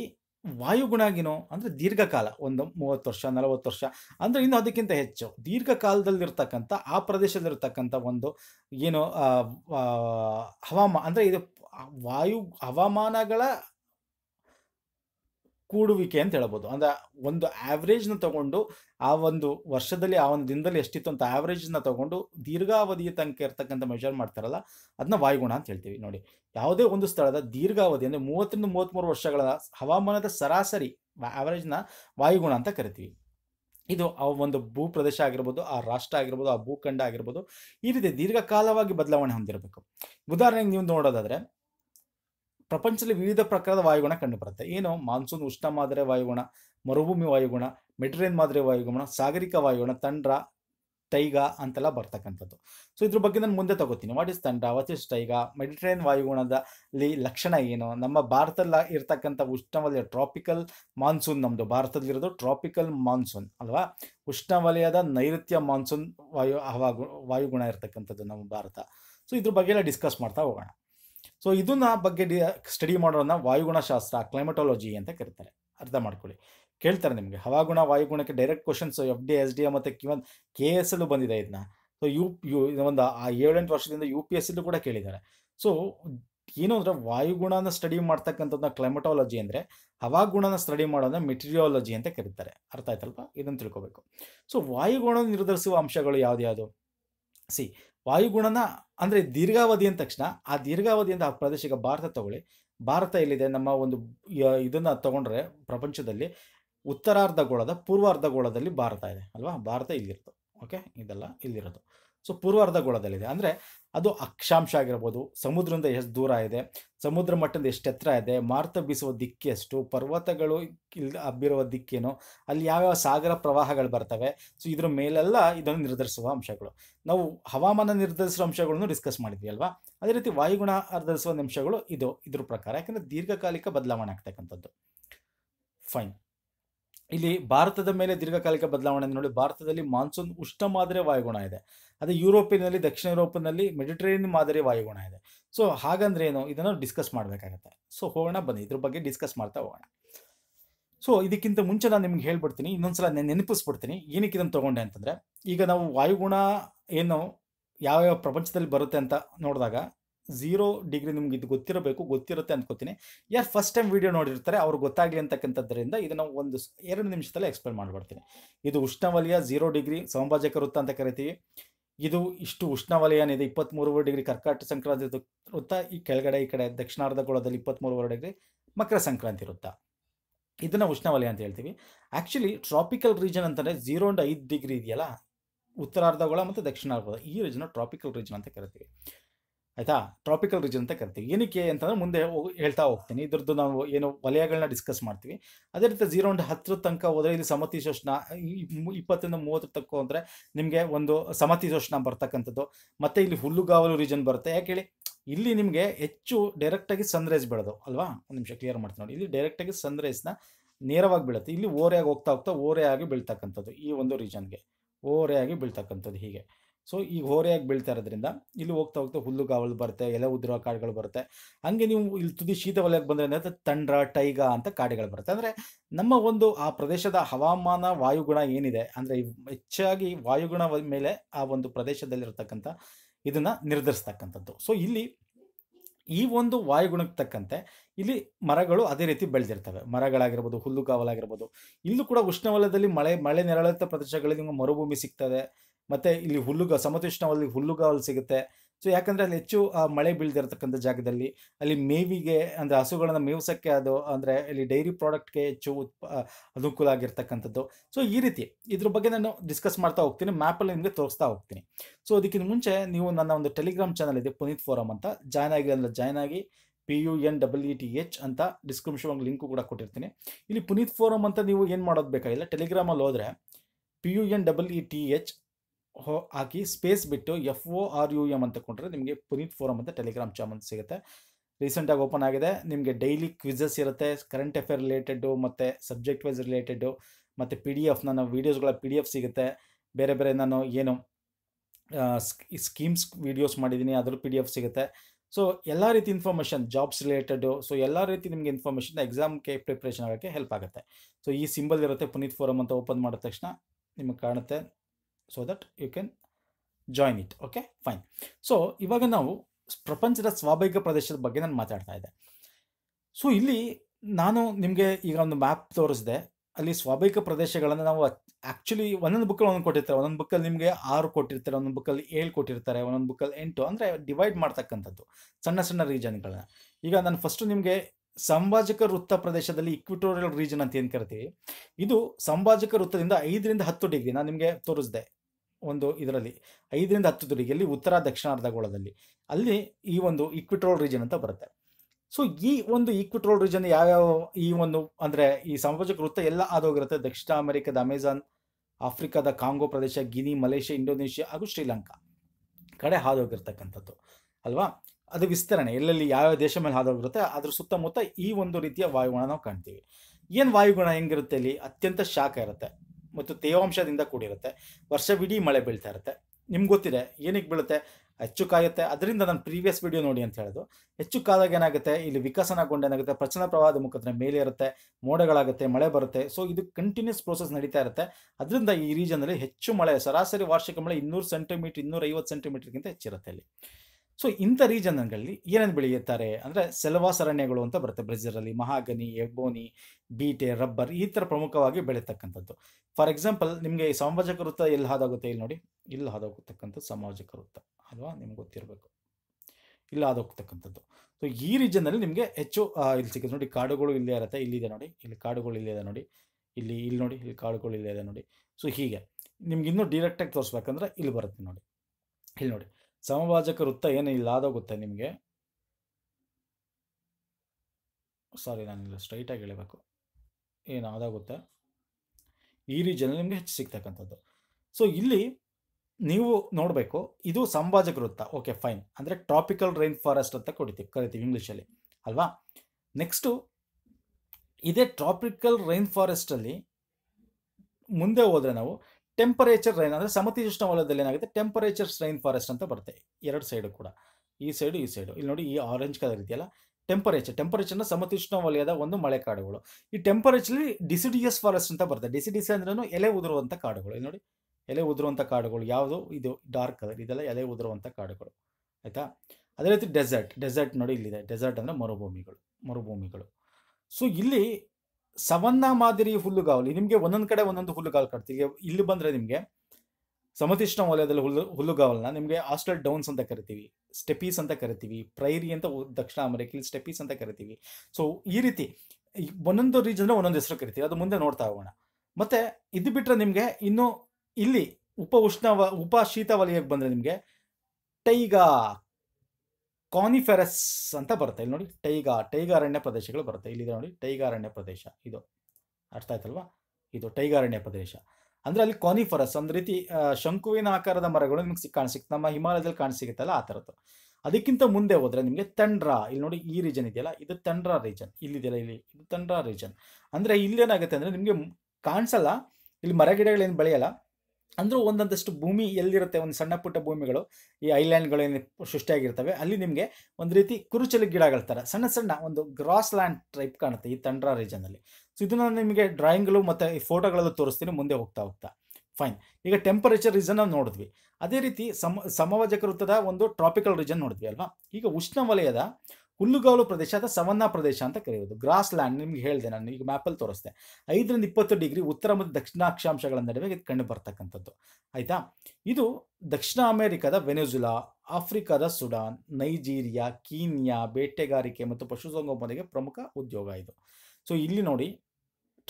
ಏನು ಅಂದರೆ ದೀರ್ಘಕಾಲ ಒಂದು ಮೂವತ್ತು ವರ್ಷ ನಲವತ್ತು ವರ್ಷ ಅಂದರೆ ಇನ್ನು ಅದಕ್ಕಿಂತ ಹೆಚ್ಚು ದೀರ್ಘಕಾಲದಲ್ಲಿರ್ತಕ್ಕಂಥ ಆ ಪ್ರದೇಶದಲ್ಲಿರ್ತಕ್ಕಂಥ ಒಂದು ಏನು ಹವಾಮ ಅಂದರೆ ಇದು ವಾಯು ಹವಾಮಾನಗಳ ಕೂಡುವಿಕೆ ಅಂತ ಹೇಳ್ಬೋದು ಅಂದ್ರೆ ಒಂದು ಆವ್ರೇಜ್ನ ತಗೊಂಡು ಆ ಒಂದು ವರ್ಷದಲ್ಲಿ ಆ ಒಂದು ದಿನದಲ್ಲಿ ಎಷ್ಟಿತ್ತು ಅಂತ ಆವ್ರೇಜ್ನ ತಗೊಂಡು ದೀರ್ಘಾವಧಿಯ ತನಕ ಇರ್ತಕ್ಕಂಥ ಮೆಷರ್ ಮಾಡ್ತಾರಲ್ಲ ಅದನ್ನ ವಾಯುಗುಣ ಅಂತ ಹೇಳ್ತೀವಿ ನೋಡಿ ಯಾವುದೇ ಒಂದು ಸ್ಥಳದ ದೀರ್ಘಾವಧಿ ಅಂದರೆ ಮೂವತ್ತರಿಂದ ಮೂವತ್ತ್ಮೂರು ವರ್ಷಗಳ ಹವಾಮಾನದ ಸರಾಸರಿ ಆವರೇಜ್ನ ವಾಯುಗುಣ ಅಂತ ಕರಿತೀವಿ ಇದು ಆ ಒಂದು ಭೂ ಪ್ರದೇಶ ಆಗಿರ್ಬೋದು ಆ ರಾಷ್ಟ್ರ ಆಗಿರ್ಬೋದು ಆ ಭೂಖಂಡ ಆಗಿರ್ಬೋದು ಈ ರೀತಿ ದೀರ್ಘಕಾಲವಾಗಿ ಬದಲಾವಣೆ ಹೊಂದಿರಬೇಕು ಉದಾಹರಣೆಗೆ ನೀವು ನೋಡೋದಾದರೆ ಪ್ರಪಂಚದಲ್ಲಿ ವಿವಿಧ ಪ್ರಕಾರದ ವಾಯುಗುಣ ಕಂಡುಬರುತ್ತೆ ಏನು ಮಾನ್ಸೂನ್ ಉಷ್ಣ ಮಾದರಿ ವಾಯುಗುಣ ಮರುಭೂಮಿ ವಾಯುಗುಣ ಮೆಟ್ರೇನ್ ಮಾದರಿ ವಾಯುಗುಣ ಸಾಗರಿಕ ವಾಯುಗುಣ ತಂಡ್ರ ಟೈಗ ಅಂತೆಲ್ಲ ಬರ್ತಕ್ಕಂಥದ್ದು ಸೊ ಇದ್ರ ಬಗ್ಗೆ ನಾನು ಮುಂದೆ ತಗೋತೀನಿ ವಾಟ್ ಇಸ್ ತಂಡ ವಾಟ್ ಇಸ್ ಟೈಗ ಮೆಡಿಟ್ರೇನ್ ವಾಯುಗುಣದಲ್ಲಿ ಲಕ್ಷಣ ಏನು ನಮ್ಮ ಭಾರತದಲ್ಲಿ ಇರ್ತಕ್ಕಂಥ ಉಷ್ಣವಲಯ ಟ್ರಾಪಿಕಲ್ ಮಾನ್ಸೂನ್ ನಮ್ಮದು ಭಾರತದಲ್ಲಿರೋದು ಟ್ರಾಪಿಕಲ್ ಮಾನ್ಸೂನ್ ಅಲ್ವಾ ಉಷ್ಣವಲಯದ ನೈಋತ್ಯ ಮಾನ್ಸೂನ್ ವಾಯು ಹವಾಗು ವಾಯುಗುಣ ಇರತಕ್ಕಂಥದ್ದು ನಮ್ಮ ಭಾರತ ಸೊ ಇದ್ರ ಬಗ್ಗೆ ಎಲ್ಲ ಡಿಸ್ಕಸ್ ಮಾಡ್ತಾ ಹೋಗೋಣ ಸೊ ಇದನ್ನ ಬಗ್ಗೆ ಡಿ ಸ್ಟಡಿ ಮಾಡೋದನ್ನ ವಾಯುಗುಣಶಾಸ್ತ್ರ ಕ್ಲೈಮಟಾಲಜಿ ಅಂತ ಕರೀತಾರೆ ಅರ್ಥ ಮಾಡ್ಕೊಳ್ಳಿ ಕೇಳ್ತಾರೆ ನಿಮಗೆ ಹವಾಗುಣ ವಾಯುಗುಣಕ್ಕೆ direct questions F D S D A ಮತ್ತು ಕಿವನ್ ಕೆ ಎಸ್ ಎಲ್ಲೂ ಬಂದಿದೆ ಇದನ್ನ ಸೊ ಯು ಯು ಒಂದು ಆ ಏಳೆಂಟು ವರ್ಷದಿಂದ ಯು ಪಿ ಎಸ್ ಸಿಲ್ಲೂ ಕೂಡ ಕೇಳಿದ್ದಾರೆ ಸೊ ಏನು ಅಂದರೆ ವಾಯುಗುಣನ ಸ್ಟಡಿ ಮಾಡ್ತಕ್ಕಂಥದ್ದನ್ನ ಕ್ಲೈಮಟಾಲಜಿ ಅಂದರೆ ಹವಾಗುಣನ ಸ್ಟಡಿ ಮಾಡೋದನ್ನ ಮೆಟೀರಿಯಾಲಜಿ ಅಂತ ಕರೀತಾರೆ ಅರ್ಥ ಆಯ್ತಲ್ಪ ಇದನ್ನು ತಿಳ್ಕೋಬೇಕು ಸೊ ವಾಯುಗುಣ ನಿರ್ಧರಿಸುವ ಅಂಶಗಳು ಯಾವ್ದು ಸಿ ವಾಯುಗುಣನ ಅಂದರೆ ದೀರ್ಘಾವಧಿ ಅಂದ ತಕ್ಷಣ ಆ ದೀರ್ಘಾವಧಿಯಿಂದ ಆ ಪ್ರದೇಶಕ್ಕೆ ಭಾರತ ತಗೊಳ್ಳಿ ಭಾರತ ಎಲ್ಲಿದೆ ನಮ್ಮ ಒಂದು ಇದನ್ನು ತಗೊಂಡ್ರೆ ಪ್ರಪಂಚದಲ್ಲಿ ಉತ್ತರಾರ್ಧಗೋಳದ ಪೂರ್ವಾರ್ಧಗೋಳದಲ್ಲಿ ಭಾರತ ಇದೆ ಅಲ್ವಾ ಭಾರತ ಇಲ್ಲಿರೋದು ಓಕೆ ಇದೆಲ್ಲ ಇಲ್ಲಿರೋದು ಸೊ ಪೂರ್ವಾರ್ಧಗೋಳದಲ್ಲಿದೆ ಗೋಳದಲ್ಲಿದೆ ಅಂದರೆ ಅದು ಅಕ್ಷಾಂಶ ಆಗಿರ್ಬೋದು ಸಮುದ್ರದಿಂದ ಎಷ್ಟು ದೂರ ಇದೆ ಸಮುದ್ರ ಮಟ್ಟದಿಂದ ಎಷ್ಟು ಎತ್ತರ ಇದೆ ಮಾರುತ ಬೀಸುವ ಎಷ್ಟು ಪರ್ವತಗಳು ಇಲ್ಲಿ ಹಬ್ಬಿರುವ ದಿಕ್ಕೇನು ಅಲ್ಲಿ ಯಾವ್ಯಾವ ಸಾಗರ ಪ್ರವಾಹಗಳು ಬರ್ತವೆ ಸೊ ಇದ್ರ ಮೇಲೆಲ್ಲ ಇದನ್ನು ನಿರ್ಧರಿಸುವ ಅಂಶಗಳು ನಾವು ಹವಾಮಾನ ನಿರ್ಧರಿಸುವ ಅಂಶಗಳನ್ನು ಡಿಸ್ಕಸ್ ಮಾಡಿದ್ವಿ ಅಲ್ವಾ ಅದೇ ರೀತಿ ವಾಯುಗುಣ ನಿರ್ಧರಿಸುವ ಅಂಶಗಳು ಇದು ಇದ್ರ ಪ್ರಕಾರ ಯಾಕಂದರೆ ದೀರ್ಘಕಾಲಿಕ ಬದಲಾವಣೆ ಆಗ್ತಕ್ಕಂಥದ್ದು ಫೈನ್ ಇಲ್ಲಿ ಭಾರತದ ಮೇಲೆ ದೀರ್ಘಕಾಲಿಕ ಬದಲಾವಣೆ ನೋಡಿ ಭಾರತದಲ್ಲಿ ಮಾನ್ಸೂನ್ ಉಷ್ಣ ಮಾದರಿ ವಾಯುಗುಣ ಇದೆ ಅದೇ ಯುರೋಪಿನಲ್ಲಿ ದಕ್ಷಿಣ ಯುರೋಪಿನಲ್ಲಿ ಮೆಡಿಟರೇನಿಯನ್ ಮಾದರಿ ವಾಯುಗುಣ ಇದೆ ಸೊ ಹಾಗಂದ್ರೆ ಏನು ಇದನ್ನು ಡಿಸ್ಕಸ್ ಮಾಡಬೇಕಾಗತ್ತೆ ಸೊ ಹೋಗೋಣ ಬನ್ನಿ ಇದ್ರ ಬಗ್ಗೆ ಡಿಸ್ಕಸ್ ಮಾಡ್ತಾ ಹೋಗೋಣ ಸೊ ಇದಕ್ಕಿಂತ ಮುಂಚೆ ನಾನು ನಿಮ್ಗೆ ಹೇಳ್ಬಿಡ್ತೀನಿ ಇನ್ನೊಂದ್ಸಲ ನೆನಪಿಸ್ಬಿಡ್ತೀನಿ ಏನಕ್ಕೆ ಇದನ್ನು ತೊಗೊಂಡೆ ಅಂತಂದರೆ ಈಗ ನಾವು ವಾಯುಗುಣ ಏನು ಯಾವ ಯಾವ ಪ್ರಪಂಚದಲ್ಲಿ ಬರುತ್ತೆ ಅಂತ ನೋಡಿದಾಗ ಝೀರೋ ಡಿಗ್ರಿ ನಿಮ್ಗೆ ಇದು ಗೊತ್ತಿರಬೇಕು ಗೊತ್ತಿರುತ್ತೆ ಅನ್ಕೋತೀನಿ ಯಾರು ಫಸ್ಟ್ ಟೈಮ್ ವೀಡಿಯೋ ನೋಡಿರ್ತಾರೆ ಅವ್ರು ಗೊತ್ತಾಗಲಿ ಅಂತಕ್ಕಂಥದ್ದರಿಂದ ಇದನ್ನು ಒಂದು ಎರಡು ನಿಮಿಷದಲ್ಲಿ ಎಕ್ಸ್ಪ್ಲೇನ್ ಮಾಡಿಬಿಡ್ತೀನಿ ಇದು ಉಷ್ಣವಲಯ ಝೀರೋ ಡಿಗ್ರಿ ಸಂಭಾಜಕ ವೃತ್ತ ಅಂತ ಕರಿತೀವಿ ಇದು ಇಷ್ಟು ಉಷ್ಣವಲಯ ಏನಿದೆ ಇಪ್ಪತ್ತ್ಮೂರುವರೆ ಡಿಗ್ರಿ ಕರ್ಕಾಟಕ ಸಂಕ್ರಾಂತಿ ವೃತ್ತ ಈ ಕೆಳಗಡೆ ಈ ಕಡೆ ದಕ್ಷಿಣಾರ್ಧ ಗೋಳದಲ್ಲಿ ಇಪ್ಪತ್ತ್ಮೂರುವರೆ ಡಿಗ್ರಿ ಮಕರ ಸಂಕ್ರಾಂತಿ ವೃತ್ತ ಇದನ್ನು ಉಷ್ಣವಲಯ ಅಂತ ಹೇಳ್ತೀವಿ ಆ್ಯಕ್ಚುಲಿ ಟ್ರಾಪಿಕಲ್ ರೀಜನ್ ಅಂತಂದರೆ ಝೀರೋ ಅಂಡ್ ಐದು ಡಿಗ್ರಿ ಇದೆಯಲ್ಲ ಉತ್ತರಾರ್ಧಗೋಳ ಮತ್ತು ದಕ್ಷಿಣಾರ್ಧ ಈ ರೀಜನ್ ಟ್ರಾಪಿಕಲ್ ರೀಜನ್ ಅಂತ ಕರಿತೀವಿ ಆಯಿತಾ ಟ್ರಾಪಿಕಲ್ ರೀಜನ್ ಅಂತ ಕರಿತೀವಿ ಏನಕ್ಕೆ ಅಂತಂದರೆ ಮುಂದೆ ಹೇಳ್ತಾ ಹೋಗ್ತೀನಿ ಇದ್ರದ್ದು ನಾವು ಏನು ವಲಯಗಳನ್ನ ಡಿಸ್ಕಸ್ ಮಾಡ್ತೀವಿ ಅದೇ ರೀತಿ ಝೀರೋ ಒಂದು ಹತ್ತರ ತನಕ ಹೋದರೆ ಇಲ್ಲಿ ಶೋಷಣ ಇಪ್ಪತ್ತರಿಂದ ಮೂವತ್ತರ ತಕ್ಕು ಅಂದರೆ ನಿಮಗೆ ಒಂದು ಸಮತಿಶೋಷ್ಣ ಬರ್ತಕ್ಕಂಥದ್ದು ಮತ್ತೆ ಇಲ್ಲಿ ಹುಲ್ಲುಗಾವಲು ರೀಜನ್ ಬರುತ್ತೆ ಯಾಕೆ ಹೇಳಿ ಇಲ್ಲಿ ನಿಮಗೆ ಹೆಚ್ಚು ಡೈರೆಕ್ಟಾಗಿ ಸನ್ರೈಸ್ ಬೆಳೆದು ಅಲ್ವಾ ಒಂದು ನಿಮಿಷ ಕ್ಲಿಯರ್ ಮಾಡ್ತೀನಿ ನೋಡಿ ಇಲ್ಲಿ ಡೈರೆಕ್ಟಾಗಿ ಸನ್ರೈಸ್ನ ನೇರವಾಗಿ ಬೀಳುತ್ತೆ ಇಲ್ಲಿ ಓರೆಯಾಗಿ ಹೋಗ್ತಾ ಹೋಗ್ತಾ ಓರೆಯಾಗಿ ಬೀಳ್ತಕ್ಕಂಥದ್ದು ಈ ಒಂದು ರೀಜನ್ಗೆ ಓರೆಯಾಗಿ ಬೀಳ್ತಕ್ಕಂಥದ್ದು ಹೀಗೆ ಸೊ ಈಗ ಹೋರೆಯಾಗಿ ಬೀಳ್ತಾ ಇರೋದ್ರಿಂದ ಇಲ್ಲಿ ಹೋಗ್ತಾ ಹೋಗ್ತಾ ಹುಲ್ಲುಗಾವಲು ಬರುತ್ತೆ ಎಲೆ ಉದುರೋ ಕಾಡುಗಳು ಬರುತ್ತೆ ಹಂಗೆ ನೀವು ಇಲ್ಲಿ ತುದಿ ಶೀತ ವಲಯಕ್ಕೆ ಬಂದರೆ ತಂಡ್ರ ಟೈಗ ಅಂತ ಕಾಡುಗಳು ಬರುತ್ತೆ ಅಂದರೆ ನಮ್ಮ ಒಂದು ಆ ಪ್ರದೇಶದ ಹವಾಮಾನ ವಾಯುಗುಣ ಏನಿದೆ ಅಂದರೆ ಹೆಚ್ಚಾಗಿ ವಾಯುಗುಣ ಮೇಲೆ ಆ ಒಂದು ಪ್ರದೇಶದಲ್ಲಿರತಕ್ಕಂಥ ಇದನ್ನು ನಿರ್ಧರಿಸ್ತಕ್ಕಂಥದ್ದು ಸೊ ಇಲ್ಲಿ ಈ ಒಂದು ವಾಯುಗುಣಕ್ಕೆ ತಕ್ಕಂತೆ ಇಲ್ಲಿ ಮರಗಳು ಅದೇ ರೀತಿ ಬೆಳೆದಿರ್ತವೆ ಮರಗಳಾಗಿರ್ಬೋದು ಹುಲ್ಲುಗಾವಲಾಗಿರ್ಬೋದು ಇಲ್ಲೂ ಕೂಡ ಉಷ್ಣವಲಯದಲ್ಲಿ ಮಳೆ ಮಳೆ ನೆರಳಿತ ಪ್ರದೇಶಗಳಲ್ಲಿ ನಿಮಗೆ ಮರುಭೂಮಿ ಸಿಗ್ತದೆ ಮತ್ತು ಇಲ್ಲಿ ಹುಲ್ಲುಗ ಸಮತೋಷ್ಣವಲ್ಲಿ ಹುಲ್ಲುಗಾವಲು ಸಿಗುತ್ತೆ ಸೊ ಯಾಕಂದರೆ ಅಲ್ಲಿ ಹೆಚ್ಚು ಮಳೆ ಬೀಳ್ದಿರತಕ್ಕಂಥ ಜಾಗದಲ್ಲಿ ಅಲ್ಲಿ ಮೇವಿಗೆ ಅಂದರೆ ಹಸುಗಳನ್ನು ಮೇವಿಸೋಕ್ಕೆ ಅದು ಅಂದರೆ ಇಲ್ಲಿ ಡೈರಿ ಪ್ರಾಡಕ್ಟ್ಗೆ ಹೆಚ್ಚು ಉತ್ಪ ಅನುಕೂಲ ಆಗಿರ್ತಕ್ಕಂಥದ್ದು ಸೊ ಈ ರೀತಿ ಇದ್ರ ಬಗ್ಗೆ ನಾನು ಡಿಸ್ಕಸ್ ಮಾಡ್ತಾ ಹೋಗ್ತೀನಿ ಮ್ಯಾಪಲ್ಲಿ ನಿಮಗೆ ತೋರಿಸ್ತಾ ಹೋಗ್ತೀನಿ ಸೊ ಅದಕ್ಕಿಂತ ಮುಂಚೆ ನೀವು ನನ್ನ ಒಂದು ಟೆಲಿಗ್ರಾಮ್ ಚಾನಲ್ ಇದೆ ಪುನೀತ್ ಫೋರಮ್ ಅಂತ ಜಾಯ್ನ್ ಆಗಿ ಅಂದರೆ ಜಾಯ್ನ್ ಆಗಿ P U N W E T H ಅಂತ ಡಿಸ್ಕ್ರಿಪ್ಷನ್ ಲಿಂಕು ಕೂಡ ಕೊಟ್ಟಿರ್ತೀನಿ ಇಲ್ಲಿ ಪುನೀತ್ ಫೋರಮ್ ಅಂತ ನೀವು ಏನು ಮಾಡೋದು ಬೇಕಾಗಿಲ್ಲ ಟೆಲಿಗ್ರಾಮಲ್ಲಿ ಹೋದರೆ P U N W E T H ಹಾಕಿ ಸ್ಪೇಸ್ ಬಿಟ್ಟು F O R U M ಅಂತ ಕೊಂಡ್ರೆ ನಿಮಗೆ ಪುನೀತ್ ಫೋರಮ್ ಅಂತ ಟೆಲಿಗ್ರಾಮ್ ಚಾನಲ್ ಸಿಗುತ್ತೆ ರೀಸೆಂಟಾಗಿ ಓಪನ್ ಆಗಿದೆ ನಿಮಗೆ ಡೈಲಿ ಕ್ವಿಜಸ್ ಇರುತ್ತೆ ಕರೆಂಟ್ ಅಫೇರ್ ರಿಲೇಟೆಡು ಮತ್ತು ಸಬ್ಜೆಕ್ಟ್ ವೈಸ್ ರಿಲೇಟೆಡು ಮತ್ತು ಪಿ ಡಿ ಎಫ್ ನಾನು ವೀಡಿಯೋಸ್ಗಳ ಪಿ ಡಿ ಎಫ್ ಸಿಗುತ್ತೆ ಬೇರೆ ಬೇರೆ ನಾನು ಏನು ಸ್ಕೀಮ್ಸ್ ವೀಡಿಯೋಸ್ ಮಾಡಿದ್ದೀನಿ ಅದರ ಪಿ ಡಿ ಎಫ್ ಸಿಗುತ್ತೆ ಸೊ ಎಲ್ಲ ರೀತಿ ಇನ್ಫಾರ್ಮೇಷನ್ ಜಾಬ್ಸ್ ರಿಲೇಟೆಡು ಸೊ ಎಲ್ಲ ರೀತಿ ನಿಮಗೆ ಇನ್ಫಾರ್ಮೇಷನ್ ಎಕ್ಸಾಮ್ಗೆ ಪ್ರಿಪ್ರೇಷನ್ ಆಗೋಕ್ಕೆ ಹೆಲ್ಪ್ ಆಗುತ್ತೆ ಸೊ ಈ ಸಿಂಬಲ್ ಇರುತ್ತೆ ಪುನೀತ್ ಫೋರಮ್ ಅಂತ ಓಪನ್ ಮಾಡಿದ ತಕ್ಷಣ ನಿಮಗೆ ಕಾಣುತ್ತೆ so that you can join it okay fine so ಇವಾಗ ನಾವು ಪ್ರಪಂಚದ ಸ್ವಾಭಾವಿಕ ಪ್ರದೇಶದ ಬಗ್ಗೆ ನಾನು ಮಾತಾಡ್ತಾ ಇದ್ದೆ ಸೊ ಇಲ್ಲಿ ನಾನು ನಿಮಗೆ ಈಗ ಒಂದು ಮ್ಯಾಪ್ ತೋರಿಸಿದೆ ಅಲ್ಲಿ ಸ್ವಾಭಾವಿಕ ಪ್ರದೇಶಗಳನ್ನು ನಾವು ಆ್ಯಕ್ಚುಲಿ ಒಂದೊಂದು ಬುಕ್ಕಲ್ಲಿ ಒಂದು ಕೊಟ್ಟಿರ್ತಾರೆ ಒಂದೊಂದು ಬುಕ್ಕಲ್ಲಿ ನಿಮಗೆ ಆರು ಕೊಟ್ಟಿರ್ತಾರೆ ಒಂದೊಂದು ಬುಕ್ಕಲ್ಲಿ ಏಳು ಕೊಟ್ಟಿರ್ತಾರೆ ಒಂದೊಂದು ಬುಕ್ಕಲ್ಲಿ ಎಂಟು ಅಂದರೆ ಡಿವೈಡ್ ಮಾಡ್ತಕ್ಕಂಥದ್ದು ಸಣ್ಣ ಸಣ್ಣ ರೀಜನ್ಗಳನ್ನ ಈಗ ನಾನು ಫಸ್ಟು ನಿಮಗೆ ಸಂಭಾಜಕ ವೃತ್ತ ಪ್ರದೇಶದಲ್ಲಿ ಇಕ್ವಿಟೋರಿಯಲ್ ರೀಜನ್ ಅಂತ ಏನು ಕರಿತೀವಿ ಇದು ಸಂಭಾಜಕ ವೃತ್ತದಿಂದ ಐದರಿಂದ ಹತ್ತು ಡಿಗ್ರಿ ನಾನು ನಿಮಗೆ ತೋರಿಸಿದೆ ಒಂದು ಇದರಲ್ಲಿ ಐದರಿಂದ ಹತ್ತು ಇಲ್ಲಿ ಉತ್ತರ ದಕ್ಷಿಣಾರ್ಧಗೋಳದಲ್ಲಿ ಅಲ್ಲಿ ಈ ಒಂದು ಇಕ್ವಿಟ್ರೋಲ್ ರೀಜನ್ ಅಂತ ಬರುತ್ತೆ ಸೊ ಈ ಒಂದು ಇಕ್ವಿಟ್ರೋಲ್ ರೀಜನ್ ಯಾವ್ಯಾವ ಈ ಒಂದು ಅಂದರೆ ಈ ಸಾಮಾಜಿಕ ವೃತ್ತ ಎಲ್ಲ ಆದೋಗಿರುತ್ತೆ ದಕ್ಷಿಣ ಅಮೆರಿಕದ ಅಮೆಜಾನ್ ಆಫ್ರಿಕಾದ ಕಾಂಗೋ ಪ್ರದೇಶ ಗಿನಿ ಮಲೇಷ್ಯಾ ಇಂಡೋನೇಷ್ಯಾ ಹಾಗೂ ಶ್ರೀಲಂಕಾ ಕಡೆ ಹಾದೋಗಿರ್ತಕ್ಕಂಥದ್ದು ಅಲ್ವಾ ಅದು ವಿಸ್ತರಣೆ ಎಲ್ಲೆಲ್ಲಿ ಯಾವ್ಯಾವ ದೇಶ ಮೇಲೆ ಹಾದೋಗಿರುತ್ತೆ ಅದ್ರ ಸುತ್ತಮುತ್ತ ಈ ಒಂದು ರೀತಿಯ ವಾಯುಗುಣ ನಾವು ಕಾಣ್ತೀವಿ ಏನು ವಾಯುಗುಣ ಹೆಂಗಿರುತ್ತೆ ಇಲ್ಲಿ ಅತ್ಯಂತ ಶಾಖ ಇರುತ್ತೆ ಮತ್ತು ತೇವಾಂಶದಿಂದ ಕೂಡಿರುತ್ತೆ ವರ್ಷವಿಡೀ ಮಳೆ ಬೀಳ್ತಾ ಇರುತ್ತೆ ನಿಮ್ಗೆ ಗೊತ್ತಿದೆ ಏನಕ್ಕೆ ಬೀಳುತ್ತೆ ಹೆಚ್ಚು ಕಾಯುತ್ತೆ ಅದರಿಂದ ನಾನು ಪ್ರೀವಿಯಸ್ ವಿಡಿಯೋ ನೋಡಿ ಅಂತ ಹೇಳೋದು ಹೆಚ್ಚು ಕಾಲಾಗ ಏನಾಗುತ್ತೆ ಇಲ್ಲಿ ವಿಕಸನಗೊಂಡೇನಾಗುತ್ತೆ ಏನಾಗುತ್ತೆ ಪ್ರಚಂಡ ಪ್ರವಾಹದ ಮುಖಾಂತರ ಮೇಲೆ ಇರುತ್ತೆ ಮೋಡಗಳಾಗುತ್ತೆ ಮಳೆ ಬರುತ್ತೆ ಸೊ ಇದು ಕಂಟಿನ್ಯೂಸ್ ಪ್ರೋಸೆಸ್ ನಡೀತಾ ಇರುತ್ತೆ ಅದರಿಂದ ಈ ರೀಜನಲ್ಲಿ ಹೆಚ್ಚು ಮಳೆ ಸರಾಸರಿ ವಾರ್ಷಿಕ ಮಳೆ ಇನ್ನೂರು ಸೆಂಟಿಮೀಟರ್ ಐವತ್ತು ಸೆಂಟಿಮೀಟರ್ಗಿಂತ ಹೆಚ್ಚಿರುತ್ತೆ ಅಲ್ಲಿ ಸೊ ಇಂಥ ರೀಜನ್ಗಳಲ್ಲಿ ಏನೇನು ಬೆಳೆಯುತ್ತಾರೆ ಅಂದರೆ ಸೆಲವಾಸ್ ಅರಣ್ಯಗಳು ಅಂತ ಬರುತ್ತೆ ಬ್ರೆಜಿಲಲ್ಲಿ ಮಹಾಗನಿ ಎಬೋನಿ ಬೀಟೆ ರಬ್ಬರ್ ಈ ಥರ ಪ್ರಮುಖವಾಗಿ ಬೆಳೀತಕ್ಕಂಥದ್ದು ಫಾರ್ ಎಕ್ಸಾಂಪಲ್ ನಿಮಗೆ ಈ ಸಾಮಾಜಿಕ ವೃತ್ತ ಎಲ್ಲಿ ಹಾದಾಗುತ್ತೆ ಇಲ್ಲಿ ನೋಡಿ ಇಲ್ಲಿ ಹಾದೋಗ್ತಕ್ಕಂಥದ್ದು ಸಾಮಾಜಿಕ ವೃತ್ತ ಅಲ್ವಾ ನಿಮ್ಗೆ ಗೊತ್ತಿರಬೇಕು ಇಲ್ಲಿ ಹಾದೋಗ್ತಕ್ಕಂಥದ್ದು ಸೊ ಈ ರೀಜನಲ್ಲಿ ನಿಮಗೆ ಹೆಚ್ಚು ಇಲ್ಲಿ ಸಿಗುತ್ತೆ ನೋಡಿ ಕಾಡುಗಳು ಇಲ್ಲೇ ಇರುತ್ತೆ ಇಲ್ಲಿದೆ ನೋಡಿ ಇಲ್ಲಿ ಕಾಡುಗಳು ಇಲ್ಲೇ ಇದೆ ನೋಡಿ ಇಲ್ಲಿ ಇಲ್ಲಿ ನೋಡಿ ಇಲ್ಲಿ ಕಾಡುಗಳು ಇಲ್ಲೇ ಇದೆ ನೋಡಿ ಸೊ ಹೀಗೆ ನಿಮ್ಗೆ ಇನ್ನೂ ಡೈರೆಕ್ಟಾಗಿ ತೋರಿಸ್ಬೇಕಂದ್ರೆ ಇಲ್ಲಿ ಬರುತ್ತೆ ನೋಡಿ ಇಲ್ಲಿ ನೋಡಿ ಸಮಭಾಜಕ ವೃತ್ತ ಏನು ಇಲ್ಲ ಆದೋ ಗೊತ್ತೆ ನಿಮಗೆ ಸಾರಿ ನಾನಿಲ್ಲ ಸ್ಟ್ರೈಟಾಗಿ ಹೇಳಬೇಕು ಏನು ಅದಾಗುತ್ತೆ ಈ ರೀತಿಯಲ್ಲಿ ನಿಮಗೆ ಹೆಚ್ಚು ಸಿಗ್ತಕ್ಕಂಥದ್ದು ಸೊ ಇಲ್ಲಿ ನೀವು ನೋಡಬೇಕು ಇದು ಸಂಭಾಜಕ ವೃತ್ತ ಓಕೆ ಫೈನ್ ಅಂದರೆ ಟ್ರಾಪಿಕಲ್ ರೈನ್ ಫಾರೆಸ್ಟ್ ಅಂತ ಕೊಡಿತೀವಿ ಕರಿತೀವಿ ಇಂಗ್ಲೀಷಲ್ಲಿ ಅಲ್ವಾ ನೆಕ್ಸ್ಟು ಇದೇ ಟ್ರಾಪಿಕಲ್ ರೈನ್ ಫಾರೆಸ್ಟಲ್ಲಿ ಮುಂದೆ ಹೋದರೆ ನಾವು ಟೆಂಪರೇಚರ್ ರೈನ್ ಅಂದರೆ ಸಮತಿಷ್ಣ ವಲಯದಲ್ಲಿ ಏನಾಗುತ್ತೆ ಟೆಂಪರೇಚರ್ ರೈನ್ ಫಾರೆಸ್ಟ್ ಅಂತ ಬರುತ್ತೆ ಎರಡು ಸೈಡು ಕೂಡ ಈ ಸೈಡು ಈ ಸೈಡು ಇಲ್ಲಿ ನೋಡಿ ಈ ಆರೆಂಜ್ ಕಲರ್ ಇದೆಯಲ್ಲ ಟೆಂಪರೇಚರ್ ಟೆಂಪರೇಚರ್ನ ಸಮತೀಷ್ಣ ವಲಯದ ಒಂದು ಮಳೆ ಕಾಡುಗಳು ಈ ಟೆಂಪರೇಚರ್ಲಿ ಡಿಸಿಡಿಯಸ್ ಫಾರೆಸ್ಟ್ ಅಂತ ಬರುತ್ತೆ ಡಿಸಿಡಿಸಿ ಅಂದ್ರೂ ಎಲೆ ಉದುರುವಂಥ ಕಾಡುಗಳು ಇಲ್ಲಿ ನೋಡಿ ಎಲೆ ಉದುರುವಂಥ ಕಾಡುಗಳು ಯಾವುದು ಇದು ಡಾರ್ಕ್ ಕಲರ್ ಇದೆಲ್ಲ ಎಲೆ ಉದುರುವಂಥ ಕಾಡುಗಳು ಆಯಿತಾ ಅದೇ ರೀತಿ ಡೆಸರ್ಟ್ ಡೆಸರ್ಟ್ ನೋಡಿ ಇಲ್ಲಿದೆ ಡೆಸರ್ಟ್ ಅಂದರೆ ಮರುಭೂಮಿಗಳು ಮರುಭೂಮಿಗಳು ಸೊ ಇಲ್ಲಿ ಸವನ್ನ ಮಾದರಿ ಹುಲ್ಲುಗಾವಲಿ ನಿಮಗೆ ಒಂದೊಂದು ಕಡೆ ಒಂದೊಂದು ಹುಲ್ಲುಗಾವಲು ಕಟ್ತೀವಿ ಇಲ್ಲಿ ಬಂದರೆ ನಿಮಗೆ ಸಮತಿಷ್ಣ ವಲಯದಲ್ಲಿ ಹುಲ್ಲು ಹುಲ್ಲುಗಾವಲನ್ನ ನಿಮಗೆ ಆಸ್ಟ್ರಲ್ ಡೌನ್ಸ್ ಅಂತ ಕರಿತೀವಿ ಸ್ಟೆಪೀಸ್ ಅಂತ ಕರಿತೀವಿ ಪ್ರೈರಿ ಅಂತ ದಕ್ಷಿಣ ಅಮೆರಿಕಲ್ಲಿ ಸ್ಟೆಪೀಸ್ ಅಂತ ಕರಿತೀವಿ ಸೊ ಈ ರೀತಿ ಒಂದೊಂದು ರೀಜನ್ ಒಂದೊಂದು ಹೆಸರು ಕರಿತೀವಿ ಅದು ಮುಂದೆ ನೋಡ್ತಾ ಹೋಗೋಣ ಮತ್ತೆ ಇದು ಬಿಟ್ಟರೆ ನಿಮಗೆ ಇನ್ನು ಇಲ್ಲಿ ಉಪ ಉಷ್ಣ ಉಪ ಶೀತ ವಲಯಕ್ಕೆ ಬಂದರೆ ನಿಮಗೆ ಟೈಗಾ ಕಾನಿಫೆರಸ್ ಅಂತ ಬರುತ್ತೆ ಇಲ್ಲಿ ನೋಡಿ ಟೈಗಾ ಟೈಗಾರಣ್ಯ ಪ್ರದೇಶಗಳು ಬರುತ್ತೆ ಇಲ್ಲಿದೆ ನೋಡಿ ಟೈಗಾರಣ್ಯ ಪ್ರದೇಶ ಇದು ಅರ್ಥ ಆಯ್ತಲ್ವಾ ಇದು ಟೈಗಾರಣ್ಯ ಪ್ರದೇಶ ಅಂದರೆ ಅಲ್ಲಿ ಕಾನಿಫರಸ್ ಒಂದು ರೀತಿ ಶಂಕುವಿನ ಆಕಾರದ ಮರಗಳು ನಿಮ್ಗೆ ಸಿಕ್ ಕಾಣಿಸಿಕ್ ನಮ್ಮ ಹಿಮಾಲಯದಲ್ಲಿ ಸಿಗುತ್ತಲ್ಲ ಆ ಥರದ್ದು ಅದಕ್ಕಿಂತ ಮುಂದೆ ಹೋದ್ರೆ ನಿಮಗೆ ತಂಡ್ರಾ ಇಲ್ಲಿ ನೋಡಿ ಈ ರೀಜನ್ ಇದೆಯಲ್ಲ ಇದು ತಂಡ್ರಾ ರೀಜನ್ ಇಲ್ಲಿದೆಯಲ್ಲ ಇಲ್ಲಿ ಇದು ತಂಡ್ರಾ ರೀಜನ್ ಅಂದರೆ ಏನಾಗುತ್ತೆ ಅಂದರೆ ನಿಮಗೆ ಕಾಣಿಸಲ್ಲ ಇಲ್ಲಿ ಮರಗಿಡಗಳೇನು ಬೆಳೆಯಲ್ಲ ಅಂದರೂ ಒಂದೊಂದಷ್ಟು ಭೂಮಿ ಎಲ್ಲಿರುತ್ತೆ ಒಂದು ಸಣ್ಣ ಪುಟ್ಟ ಭೂಮಿಗಳು ಈ ಐಲ್ಯಾಂಡ್ಗಳು ಏನು ಸೃಷ್ಟಿಯಾಗಿರ್ತವೆ ಅಲ್ಲಿ ನಿಮಗೆ ಒಂದು ರೀತಿ ಕುರುಚಲು ಗಿಡಗಳ ಥರ ಸಣ್ಣ ಸಣ್ಣ ಒಂದು ಗ್ರಾಸ್ ಲ್ಯಾಂಡ್ ಟೈಪ್ ಕಾಣುತ್ತೆ ಈ ತಂಡ್ರಾ ರೀಜನಲ್ಲಿ ಸೊ ಇದನ್ನು ನಿಮಗೆ ಡ್ರಾಯಿಂಗ್ಗಳು ಮತ್ತು ಈ ಫೋಟೋಗಳಲ್ಲೂ ತೋರಿಸ್ತೀನಿ ಮುಂದೆ ಹೋಗ್ತಾ ಹೋಗ್ತಾ ಫೈನ್ ಈಗ ಟೆಂಪರೇಚರ್ ರೀಸನ್ ನೋಡಿದ್ವಿ ಅದೇ ರೀತಿ ಸಮ ಸಮವಜಕ ವೃತ್ತದ ಒಂದು ಟ್ರಾಪಿಕಲ್ ರೀಜನ್ ನೋಡಿದ್ವಿ ಅಲ್ವಾ ಈಗ ಉಷ್ಣವಲಯದ ಹುಲ್ಲುಗಾವಲು ಪ್ರದೇಶ ಅಥವಾ ಸವನ್ನಾ ಪ್ರದೇಶ ಅಂತ ಕರೆಯೋದು ಗ್ರಾಸ್ ಲ್ಯಾಂಡ್ ನಿಮ್ಗೆ ಹೇಳಿದೆ ನಾನು ಈಗ ಮ್ಯಾಪಲ್ಲಿ ತೋರಿಸ್ದೆ ಐದರಿಂದ ಇಪ್ಪತ್ತು ಡಿಗ್ರಿ ಉತ್ತರ ಮತ್ತು ದಕ್ಷಿಣಾಕ್ಷಾಂಶಗಳ ಅಕ್ಷಾಂಶಗಳ ನಡುವೆ ಕಂಡು ಬರ್ತಕ್ಕಂಥದ್ದು ಆಯಿತಾ ಇದು ದಕ್ಷಿಣ ಅಮೆರಿಕದ ವೆನೆಜುಲಾ ಆಫ್ರಿಕಾದ ಸುಡಾನ್ ನೈಜೀರಿಯಾ ಕೀನ್ಯಾ ಬೇಟೆಗಾರಿಕೆ ಮತ್ತು ಪಶುಸಂಗೋಪನೆಗೆ ಪ್ರಮುಖ ಉದ್ಯೋಗ ಇದು ಸೊ ಇಲ್ಲಿ ನೋಡಿ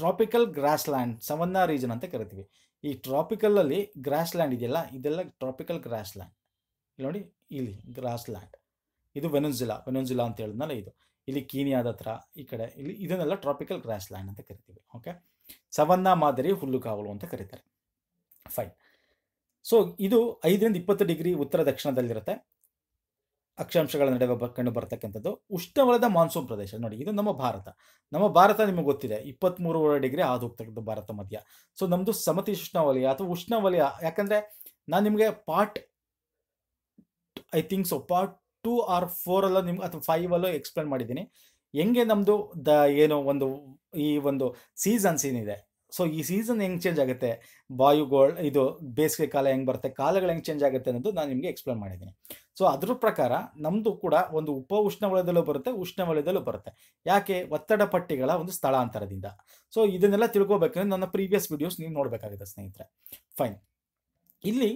tropical grassland savanna region ಅಂತ ಕರಿತೀವಿ ಈ ಟ್ರಾಪಿಕಲಲ್ಲಿ ಗ್ರಾಸ್ ಲ್ಯಾಂಡ್ ಇದೆಯಲ್ಲ ಇದೆಲ್ಲ ಟ್ರಾಪಿಕಲ್ ಗ್ರಾಸ್ ಲ್ಯಾಂಡ್ ನೋಡಿ ಇಲ್ಲಿ ಗ್ರಾಸ್ ಲ್ಯಾಂಡ್ ಇದು ವೆನೋನ್ ಜಿಲ್ಲಾ ಅಂತ ಹೇಳಿದ್ನಲ್ಲ ಇದು ಇಲ್ಲಿ ಕೀನಿಯಾದ ಹತ್ರ ಈ ಕಡೆ ಇಲ್ಲಿ ಇದನ್ನೆಲ್ಲ ಟ್ರಾಪಿಕಲ್ ಗ್ರಾಸ್ ಲ್ಯಾಂಡ್ ಅಂತ ಕರಿತೀವಿ ಓಕೆ ಸವನ್ನಾ ಮಾದರಿ ಕಾವಲು ಅಂತ ಕರೀತಾರೆ ಫೈನ್ ಸೊ ಇದು ಐದರಿಂದ ಇಪ್ಪತ್ತು ಡಿಗ್ರಿ ಉತ್ತರ ದಕ್ಷಿಣದಲ್ಲಿರುತ್ತೆ ಅಕ್ಷಾಂಶಗಳ ನಡುವೆ ಕಂಡು ಬರ್ತಕ್ಕಂಥದ್ದು ಉಷ್ಣವಲಯದ ಮಾನ್ಸೂನ್ ಪ್ರದೇಶ ನೋಡಿ ಇದು ನಮ್ಮ ಭಾರತ ನಮ್ಮ ಭಾರತ ನಿಮಗೆ ಗೊತ್ತಿದೆ ಇಪ್ಪತ್ತ್ಮೂರುವರೆ ಡಿಗ್ರಿ ಹಾದು ಹೋಗ್ತಕ್ಕಂಥ ಭಾರತ ಮಧ್ಯ ಸೊ ನಮ್ಮದು ಸಮತಿ ಉಷ್ಣವಲಯ ಅಥವಾ ಉಷ್ಣವಲಯ ಯಾಕಂದರೆ ನಾನು ನಿಮಗೆ part I think so part two or four ಅಲ್ಲೋ ನಿಮ್ಗೆ ಅಥವಾ ಫೈವ್ ಅಲ್ಲೋ ಎಕ್ಸ್ಪ್ಲೇನ್ ಮಾಡಿದ್ದೀನಿ ಹೆಂಗೆ ನಮ್ಮದು ದ ಏನು ಒಂದು ಈ ಒಂದು ಸೀಸನ್ಸ್ ಏನಿದೆ ಸೊ ಈ ಸೀಸನ್ ಹೆಂಗ್ ಚೇಂಜ್ ಆಗುತ್ತೆ ವಾಯುಗೋಳ್ ಇದು ಬೇಸಿಗೆ ಕಾಲ ಹೆಂಗೆ ಬರುತ್ತೆ ಕಾಲಗಳು ಹೆಂಗೆ ಚೇಂಜ್ ಆಗುತ್ತೆ ಅನ್ನೋದು ನಾನು ನಿಮಗೆ ಎಕ್ಸ್ಪ್ಲೇನ್ ಮಾಡಿದ್ದೀನಿ ಸೊ ಅದ್ರ ಪ್ರಕಾರ ನಮ್ಮದು ಕೂಡ ಒಂದು ಉಪ ಉಷ್ಣವಲಯದಲ್ಲೂ ಬರುತ್ತೆ ಉಷ್ಣವಲಯದಲ್ಲೂ ಬರುತ್ತೆ ಯಾಕೆ ಒತ್ತಡ ಪಟ್ಟಿಗಳ ಒಂದು ಸ್ಥಳಾಂತರದಿಂದ ಸೊ ಇದನ್ನೆಲ್ಲ ತಿಳ್ಕೊಬೇಕಂದ್ರೆ ನನ್ನ ಪ್ರೀವಿಯಸ್ ವಿಡಿಯೋಸ್ ನೀವು ನೋಡಬೇಕಾಗುತ್ತೆ ಸ್ನೇಹಿತರೆ ಫೈನ್ ಇಲ್ಲಿ